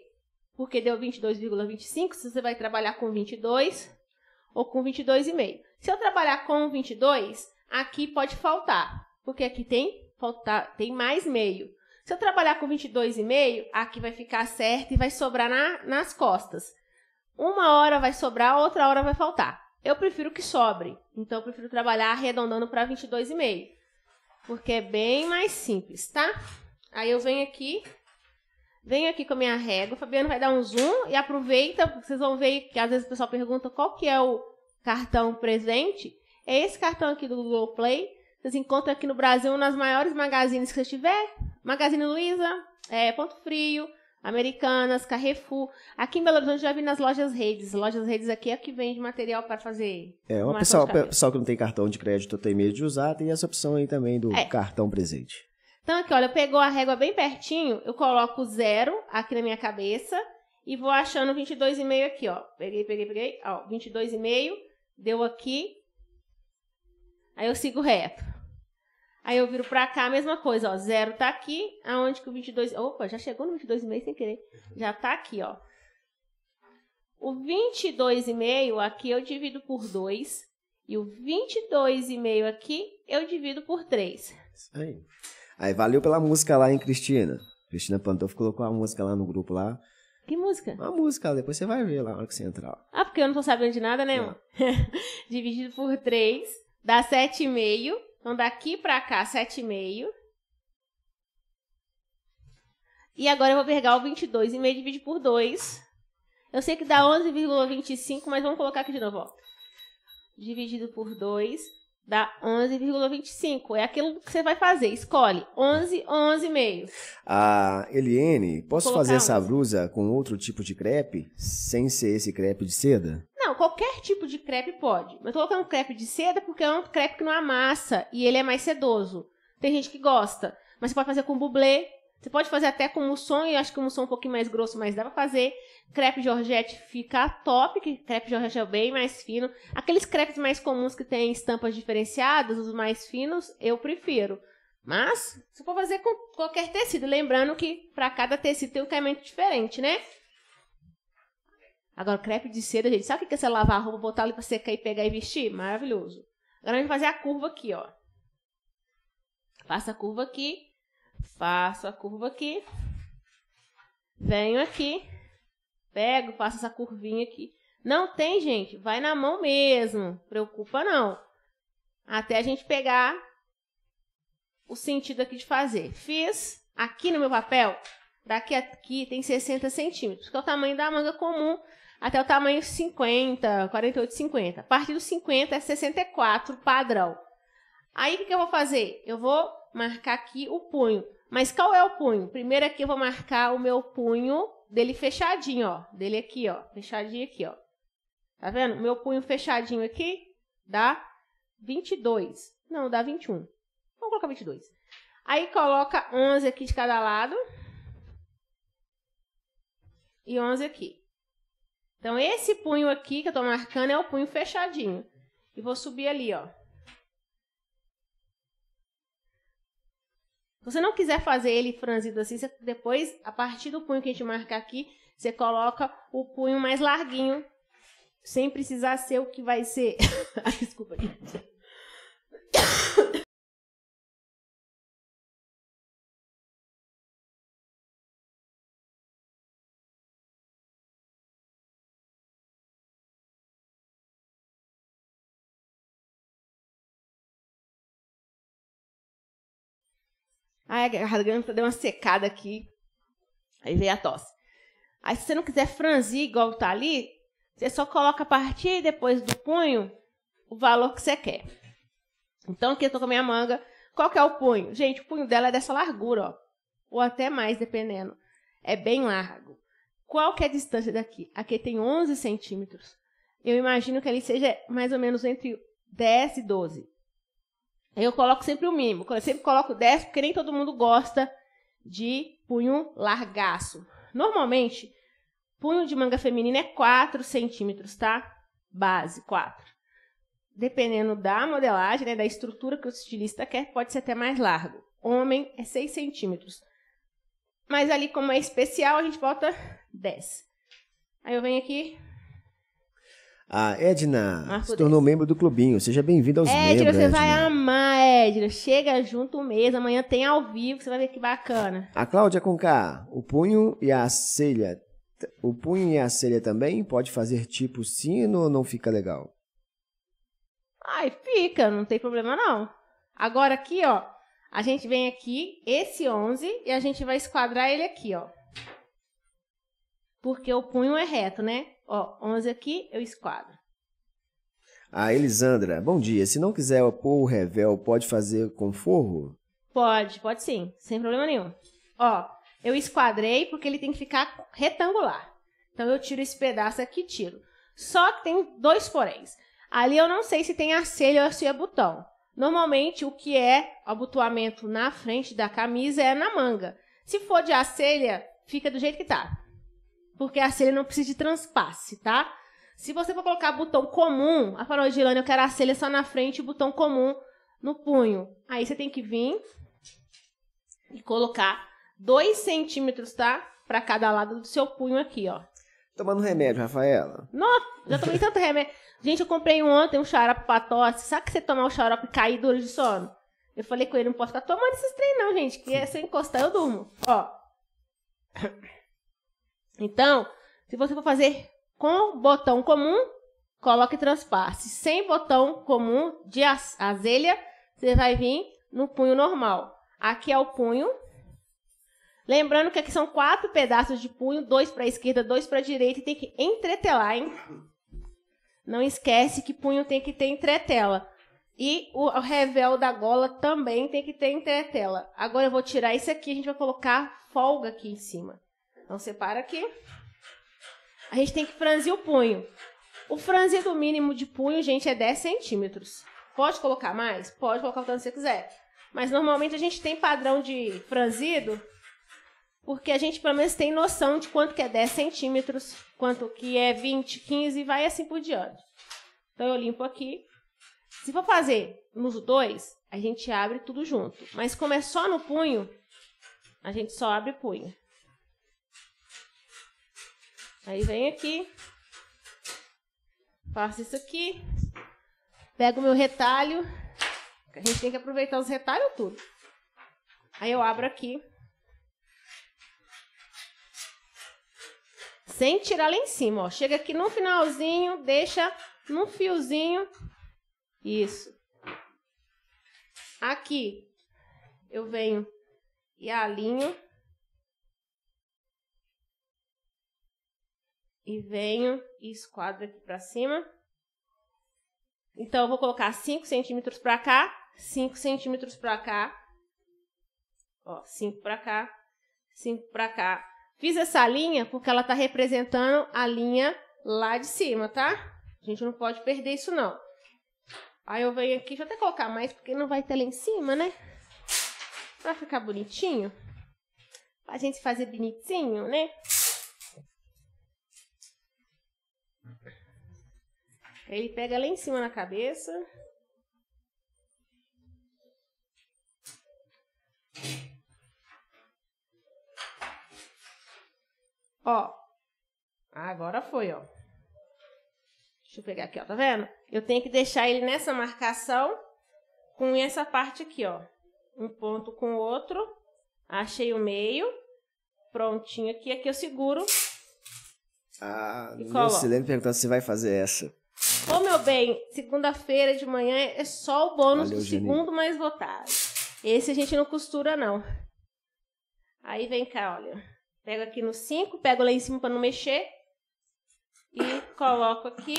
porque deu 22,25, se você vai trabalhar com 22 ou com 22,5. Se eu trabalhar com 22, aqui pode faltar, porque aqui tem faltar, tem mais meio. Se eu trabalhar com 22,5, aqui vai ficar certo e vai sobrar na, nas costas uma hora vai sobrar, outra hora vai faltar. Eu prefiro que sobre. Então eu prefiro trabalhar arredondando para 22,5. Porque é bem mais simples, tá? Aí eu venho aqui, venho aqui com a minha régua. O Fabiano vai dar um zoom e aproveita, vocês vão ver que às vezes o pessoal pergunta qual que é o cartão presente. É esse cartão aqui do Google Play. Vocês encontram aqui no Brasil nas maiores magazines que você tiver. Magazine Luiza, é, Ponto Frio, Americanas, Carrefour. Aqui em Belo Horizonte já vi nas lojas redes. Lojas redes aqui é que vende material para fazer. É, uma pessoal, pessoal que não tem cartão de crédito tem medo de usar, tem essa opção aí também do é. cartão presente. Então aqui, olha, pegou a régua bem pertinho, eu coloco zero aqui na minha cabeça e vou achando 22,5 aqui, ó. Peguei, peguei, peguei, ó, 22,5, deu aqui. Aí eu sigo reto. Aí eu viro pra cá, mesma coisa, ó. Zero tá aqui, aonde que o 22... Opa, já chegou no 22,5 sem querer. Já tá aqui, ó. O 22,5 aqui eu divido por 2. E o 22,5 aqui eu divido por 3. Isso aí. Aí valeu pela música lá, hein, Cristina? Cristina Pantoff colocou a música lá no grupo lá. Que música? Uma música, depois você vai ver lá na hora que você entrar. Ah, porque eu não tô sabendo de nada, né? É. Dividido por 3, dá 7,5. Então, daqui para cá, 7,5. E agora eu vou pegar o 22,5 dividido por 2. Eu sei que dá 11,25, mas vamos colocar aqui de novo. Ó. Dividido por 2 dá 11,25. É aquilo que você vai fazer. Escolhe 11, 11,5. Ah, Eliene, posso fazer essa 11. blusa com outro tipo de crepe? Sem ser esse crepe de seda? Não, qualquer tipo de crepe pode. Eu tô colocando crepe de seda porque é um crepe que não amassa e ele é mais sedoso. Tem gente que gosta. Mas você pode fazer com bublé. Você pode fazer até com mussum, eu acho que o mussum é um pouquinho mais grosso, mas dá pra fazer. Crepe Georgette fica top, que crepe Georgette é bem mais fino. Aqueles crepes mais comuns que têm estampas diferenciadas, os mais finos, eu prefiro. Mas, você pode fazer com qualquer tecido, lembrando que para cada tecido tem um caimento diferente, né? Agora, crepe de seda, gente, sabe o que é você lavar a roupa, botar ali pra secar e pegar e vestir? Maravilhoso. Agora a gente vai fazer a curva aqui, ó. Faço a curva aqui. Faço a curva aqui. Venho aqui. Pego, faço essa curvinha aqui. Não tem, gente. Vai na mão mesmo. Preocupa não. Até a gente pegar o sentido aqui de fazer. Fiz aqui no meu papel. Daqui a aqui tem 60 centímetros, que é o tamanho da manga comum até o tamanho 50, 48, 50. A partir do 50 é 64 padrão. Aí o que, eu vou fazer? Eu vou marcar aqui o punho. Mas qual é o punho? Primeiro aqui eu vou marcar o meu punho dele fechadinho, ó. Dele aqui, ó. Fechadinho aqui, ó. Tá vendo? Meu punho fechadinho aqui dá 22. Não, dá 21. Vamos colocar 22. Aí coloca 11 aqui de cada lado. E 11 aqui. Então, esse punho aqui que eu tô marcando é o punho fechadinho. E vou subir ali, ó. Se você não quiser fazer ele franzido assim, você, depois, a partir do punho que a gente marca aqui, você coloca o punho mais larguinho, sem precisar ser o que vai ser. Ai, desculpa, gente. Ai, a garganta deu uma secada aqui. Aí veio a tosse. Aí, se você não quiser franzir igual tá ali, você só coloca a partir depois do punho o valor que você quer. Então, aqui eu tô com a minha manga. Qual que é o punho? Gente, o punho dela é dessa largura, ó. Ou até mais, dependendo. É bem largo. Qual que é a distância daqui? Aqui tem 11 centímetros. Eu imagino que ele seja mais ou menos entre 10 e 12. Eu coloco sempre o mínimo. Eu sempre coloco 10, porque nem todo mundo gosta de punho largaço. Normalmente, punho de manga feminina é 4 centímetros, tá? Base, 4. Dependendo da modelagem, né, da estrutura que o estilista quer, pode ser até mais largo. Homem é 6 centímetros. Mas ali, como é especial, a gente bota 10. Aí eu venho aqui, a Edna Marco se tornou membro do clubinho. Seja bem-vinda aos Edna, membros. Você Edna, você vai amar, Edna. Chega junto mesmo. Amanhã tem ao vivo, você vai ver que bacana. A Cláudia com K. O punho e a celha. O punho e a celha também pode fazer tipo sino ou não fica legal? Ai, fica, não tem problema não. Agora aqui, ó, a gente vem aqui, esse 11, e a gente vai esquadrar ele aqui, ó porque o punho é reto, né? Ó, 11 aqui, eu esquadro. A Elisandra, bom dia. Se não quiser pôr o revel, pode fazer com forro? Pode, pode sim, sem problema nenhum. Ó, eu esquadrei porque ele tem que ficar retangular. Então eu tiro esse pedaço aqui e tiro. Só que tem dois poréns. Ali eu não sei se tem acelho ou se é botão. Normalmente o que é abotoamento na frente da camisa é na manga. Se for de acelha, fica do jeito que tá porque a assim, cília não precisa de transpasse, tá? Se você for colocar botão comum, a farol de lana, eu quero a cília só na frente e botão comum no punho. Aí você tem que vir e colocar 2 centímetros, tá? Pra cada lado do seu punho aqui, ó. Tomando remédio, Rafaela. Nossa, já tomei tanto remédio. Gente, eu comprei ontem um xarope pra tosse. Sabe que você tomar um xarope e cair duro de sono? Eu falei com ele, não posso ficar tomando esses trem não, gente. Que é, se eu encostar, eu durmo. Ó. Então, se você for fazer com botão comum, coloque transpasse. Sem botão comum de azelha, você vai vir no punho normal. Aqui é o punho. Lembrando que aqui são quatro pedaços de punho, dois para a esquerda, dois para a direita, e tem que entretelar, hein? Não esquece que punho tem que ter entretela. E o revel da gola também tem que ter entretela. Agora eu vou tirar isso aqui, a gente vai colocar folga aqui em cima. Não separa aqui. A gente tem que franzir o punho. O franzido mínimo de punho, gente, é 10 centímetros. Pode colocar mais? Pode colocar o tanto que você quiser. Mas normalmente a gente tem padrão de franzido, porque a gente pelo menos tem noção de quanto que é 10 centímetros, quanto que é 20, 15 e vai assim por diante. Então eu limpo aqui. Se for fazer nos dois, a gente abre tudo junto. Mas como é só no punho, a gente só abre punho. Aí vem aqui. Faço isso aqui. Pego o meu retalho. A gente tem que aproveitar os retalhos tudo. Aí eu abro aqui. Sem tirar lá em cima, ó. Chega aqui no finalzinho, deixa num fiozinho. Isso. Aqui eu venho e alinho. e venho e esquadro aqui para cima. Então, eu vou colocar 5 centímetros para cá, 5 centímetros para cá, ó, 5 para cá, 5 para cá. Fiz essa linha porque ela tá representando a linha lá de cima, tá? A gente não pode perder isso, não. Aí eu venho aqui, deixa eu até colocar mais, porque não vai ter lá em cima, né? Pra ficar bonitinho. Pra gente fazer bonitinho, né? ele pega lá em cima na cabeça. Ó. Agora foi, ó. Deixa eu pegar aqui, ó. Tá vendo? Eu tenho que deixar ele nessa marcação com essa parte aqui, ó. Um ponto com o outro. Achei o meio. Prontinho aqui. Aqui eu seguro. Ah, e não se lembra perguntar se você vai fazer essa. Ô, meu bem, segunda-feira de manhã é só o bônus Valeu, do segundo mais votado. Esse a gente não costura, não. Aí vem cá, olha. Pego aqui no 5, pego lá em cima para não mexer. E coloco aqui.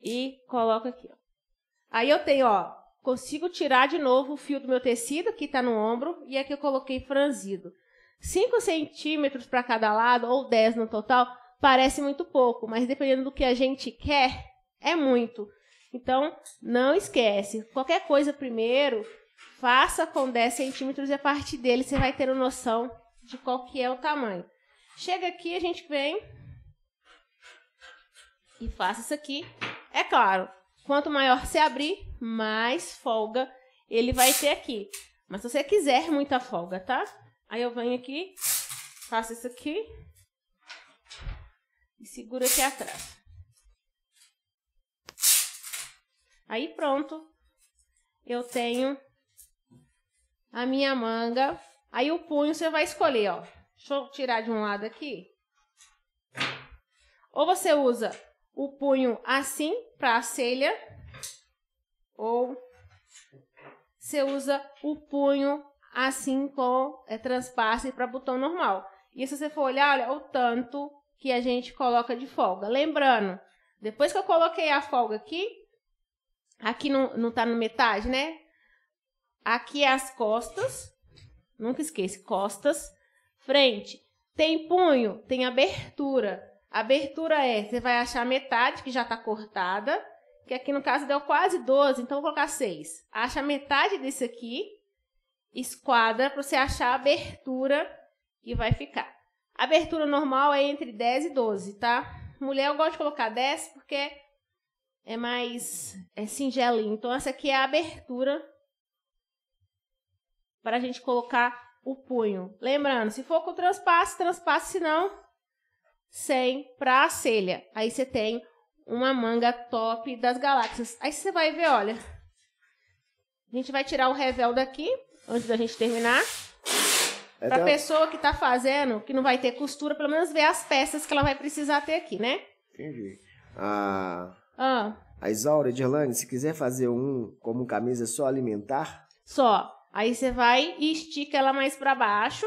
E coloco aqui, ó. Aí eu tenho, ó, consigo tirar de novo o fio do meu tecido, que está no ombro, e aqui é eu coloquei franzido. 5 centímetros para cada lado, ou 10 no total, parece muito pouco, mas dependendo do que a gente quer, é muito. Então, não esquece. Qualquer coisa primeiro, faça com 10 centímetros e a partir dele você vai ter uma noção de qual que é o tamanho. Chega aqui, a gente vem e faça isso aqui. É claro, quanto maior você abrir, mais folga ele vai ter aqui. Mas se você quiser muita folga, tá? Aí eu venho aqui, faço isso aqui e segura aqui atrás. Aí pronto, eu tenho a minha manga. Aí o punho você vai escolher, ó. Deixa eu tirar de um lado aqui. Ou você usa o punho assim para a selha, ou você usa o punho assim com é, transpasse para botão normal. E se você for olhar, olha o tanto que a gente coloca de folga. Lembrando, depois que eu coloquei a folga aqui, aqui não, não tá no metade, né? Aqui é as costas, nunca esqueça, costas, frente. Tem punho, tem abertura. Abertura é, você vai achar metade que já tá cortada, que aqui no caso deu quase 12, então vou colocar 6. Acha metade desse aqui, esquadra para você achar a abertura que vai ficar. Abertura normal é entre 10 e 12, tá? Mulher eu gosto de colocar 10 porque é mais é singelinho. Então essa aqui é a abertura para a gente colocar o punho. Lembrando, se for com transpasse, transpasse, se não, sem para a celha. Aí você tem uma manga top das galáxias. Aí você vai ver, olha. A gente vai tirar o revel daqui, antes da gente terminar. É para a pessoa que está fazendo, que não vai ter costura, pelo menos ver as peças que ela vai precisar ter aqui, né? Entendi. A, ah. a Isaura Edirlane, se quiser fazer um como camisa só alimentar. Só. Aí você vai e estica ela mais para baixo.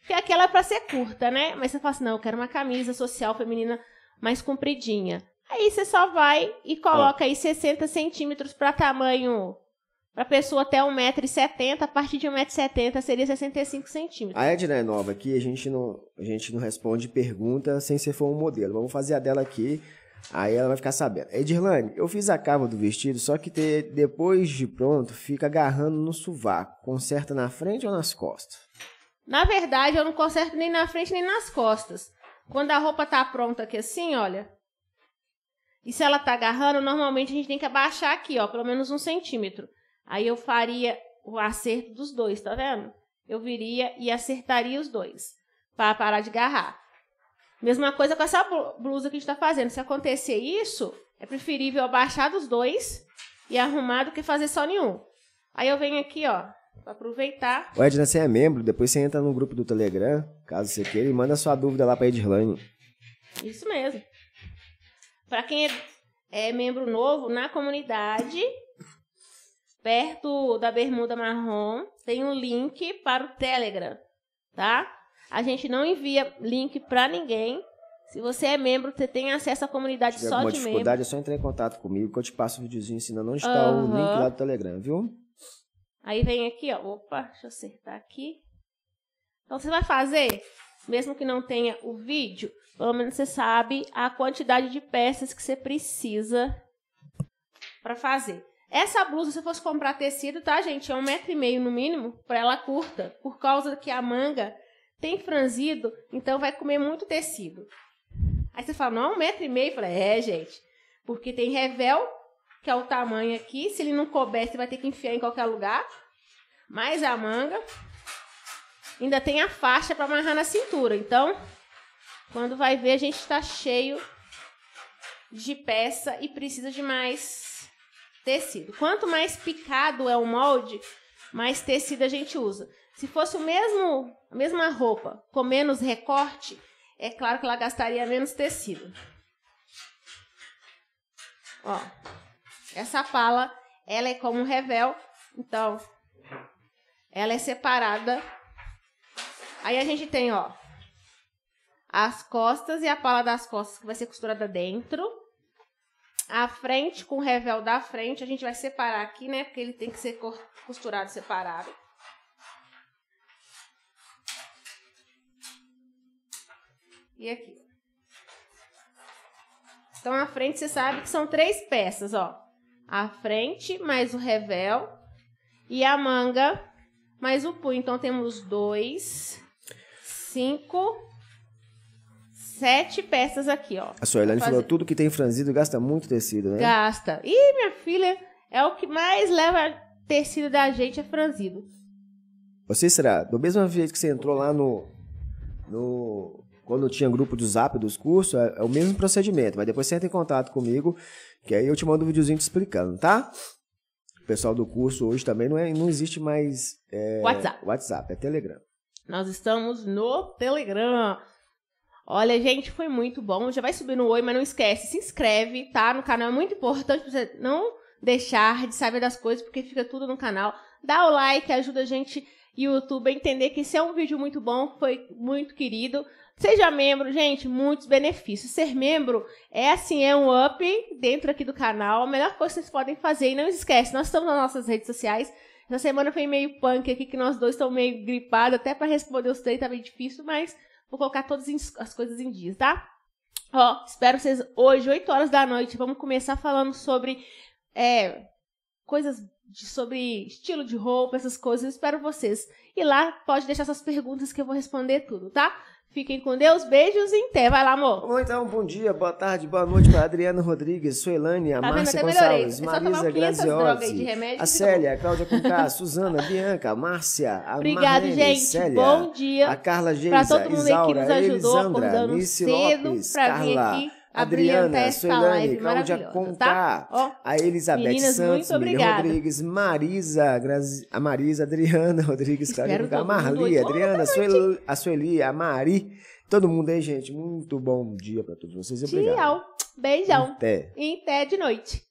Porque aquela é para ser curta, né? Mas você fala assim: não, eu quero uma camisa social feminina mais compridinha. Aí você só vai e coloca ah. aí 60 centímetros para tamanho Pra pessoa até 1,70m, a partir de 1,70m seria 65 centímetros. A Edna é nova aqui, a gente, não, a gente não responde pergunta sem ser for um modelo. Vamos fazer a dela aqui, aí ela vai ficar sabendo. Edirlane, eu fiz a cava do vestido, só que te, depois de pronto, fica agarrando no sovaco. Conserta na frente ou nas costas? Na verdade, eu não conserto nem na frente nem nas costas. Quando a roupa tá pronta aqui assim, olha, e se ela tá agarrando, normalmente a gente tem que abaixar aqui, ó, pelo menos um centímetro. Aí eu faria o acerto dos dois, tá vendo? Eu viria e acertaria os dois para parar de agarrar. Mesma coisa com essa blusa que a gente tá fazendo. Se acontecer isso, é preferível abaixar dos dois e arrumar do que fazer só nenhum. Aí eu venho aqui, ó, pra aproveitar. O Edna, você é membro, depois você entra no grupo do Telegram, caso você queira, e manda sua dúvida lá pra Edirlane. Isso mesmo. Para quem é, é membro novo na comunidade, perto da bermuda marrom, tem um link para o Telegram, tá? A gente não envia link para ninguém. Se você é membro, você tem acesso à comunidade Se só de membro. dificuldade, é só entrar em contato comigo que eu te passo um videozinho ensinando onde está uhum. o link lá do Telegram, viu? Aí vem aqui, ó. Opa, deixa eu acertar aqui. Então você vai fazer, mesmo que não tenha o vídeo, pelo menos você sabe a quantidade de peças que você precisa para fazer. Essa blusa, se fosse comprar tecido, tá, gente? É um metro e meio no mínimo, pra ela curta, por causa que a manga tem franzido, então vai comer muito tecido. Aí você fala, não, é um metro e meio? Eu falei, é, gente, porque tem revel, que é o tamanho aqui, se ele não couber, você vai ter que enfiar em qualquer lugar, mais a manga. Ainda tem a faixa para amarrar na cintura, então, quando vai ver, a gente está cheio de peça e precisa de mais tecido. Quanto mais picado é o molde, mais tecido a gente usa. Se fosse o mesmo, a mesma roupa, com menos recorte, é claro que ela gastaria menos tecido. Ó, essa pala, ela é como um revel, então ela é separada. Aí a gente tem, ó, as costas e a pala das costas que vai ser costurada dentro a frente com o revel da frente, a gente vai separar aqui, né? Porque ele tem que ser costurado separado. E aqui. Então, a frente, você sabe que são três peças, ó. A frente mais o revel e a manga mais o punho. Então, temos dois, cinco, sete peças aqui, ó. A sua Elaine falou, tudo que tem franzido gasta muito tecido, né? Gasta. E minha filha, é o que mais leva tecido da gente, é franzido. Você será, do mesmo jeito que você entrou lá no... no quando tinha grupo do Zap dos cursos, é, é o mesmo procedimento. Mas depois você entra em contato comigo, que aí eu te mando um videozinho te explicando, tá? O pessoal do curso hoje também não, é, não existe mais... É, WhatsApp. WhatsApp, é Telegram. Nós estamos no Telegram. Olha, gente, foi muito bom. Já vai subir no Oi, mas não esquece, se inscreve, tá? No canal é muito importante pra você não deixar de saber das coisas, porque fica tudo no canal. Dá o like, ajuda a gente e o YouTube a entender que esse é um vídeo muito bom, foi muito querido. Seja membro, gente, muitos benefícios. Ser membro é assim, é um up dentro aqui do canal, a melhor coisa que vocês podem fazer. E não esquece, nós estamos nas nossas redes sociais. Essa semana foi meio punk aqui, que nós dois estamos meio gripados, até para responder os três tá meio difícil, mas Vou colocar todas as coisas em dias, tá? Ó, espero vocês hoje, 8 horas da noite. Vamos começar falando sobre é, coisas de, sobre estilo de roupa, essas coisas. Eu espero vocês. E lá pode deixar suas perguntas que eu vou responder tudo, tá? Fiquem com Deus, beijos e até, Vai lá, amor. então, bom dia, boa tarde, boa noite para Adriana Rodrigues, Suelânia, tá a tá Márcia Gonçalves, Marisa Graziosi, a Célia, a Cláudia Conká, Suzana, Bianca, Márcia, a Obrigado, Marlene, gente. Célia, bom dia. A Carla Geisa, para todo mundo Isaura, que nos ajudou Elisandra, acordando Nício vir aqui. Adriana, Suelane, Cláudia Conká, tá? Ó, a Elizabeth meninas, Santos, Miriam Rodrigues, Marisa, Grazi, a Marisa, Adriana Rodrigues, Cláudia Conká, Marli, Adriana, Sueli, a Sueli, a Mari, todo mundo aí, gente, muito bom dia para todos vocês, obrigado. Tchau, beijão, Até. até de noite.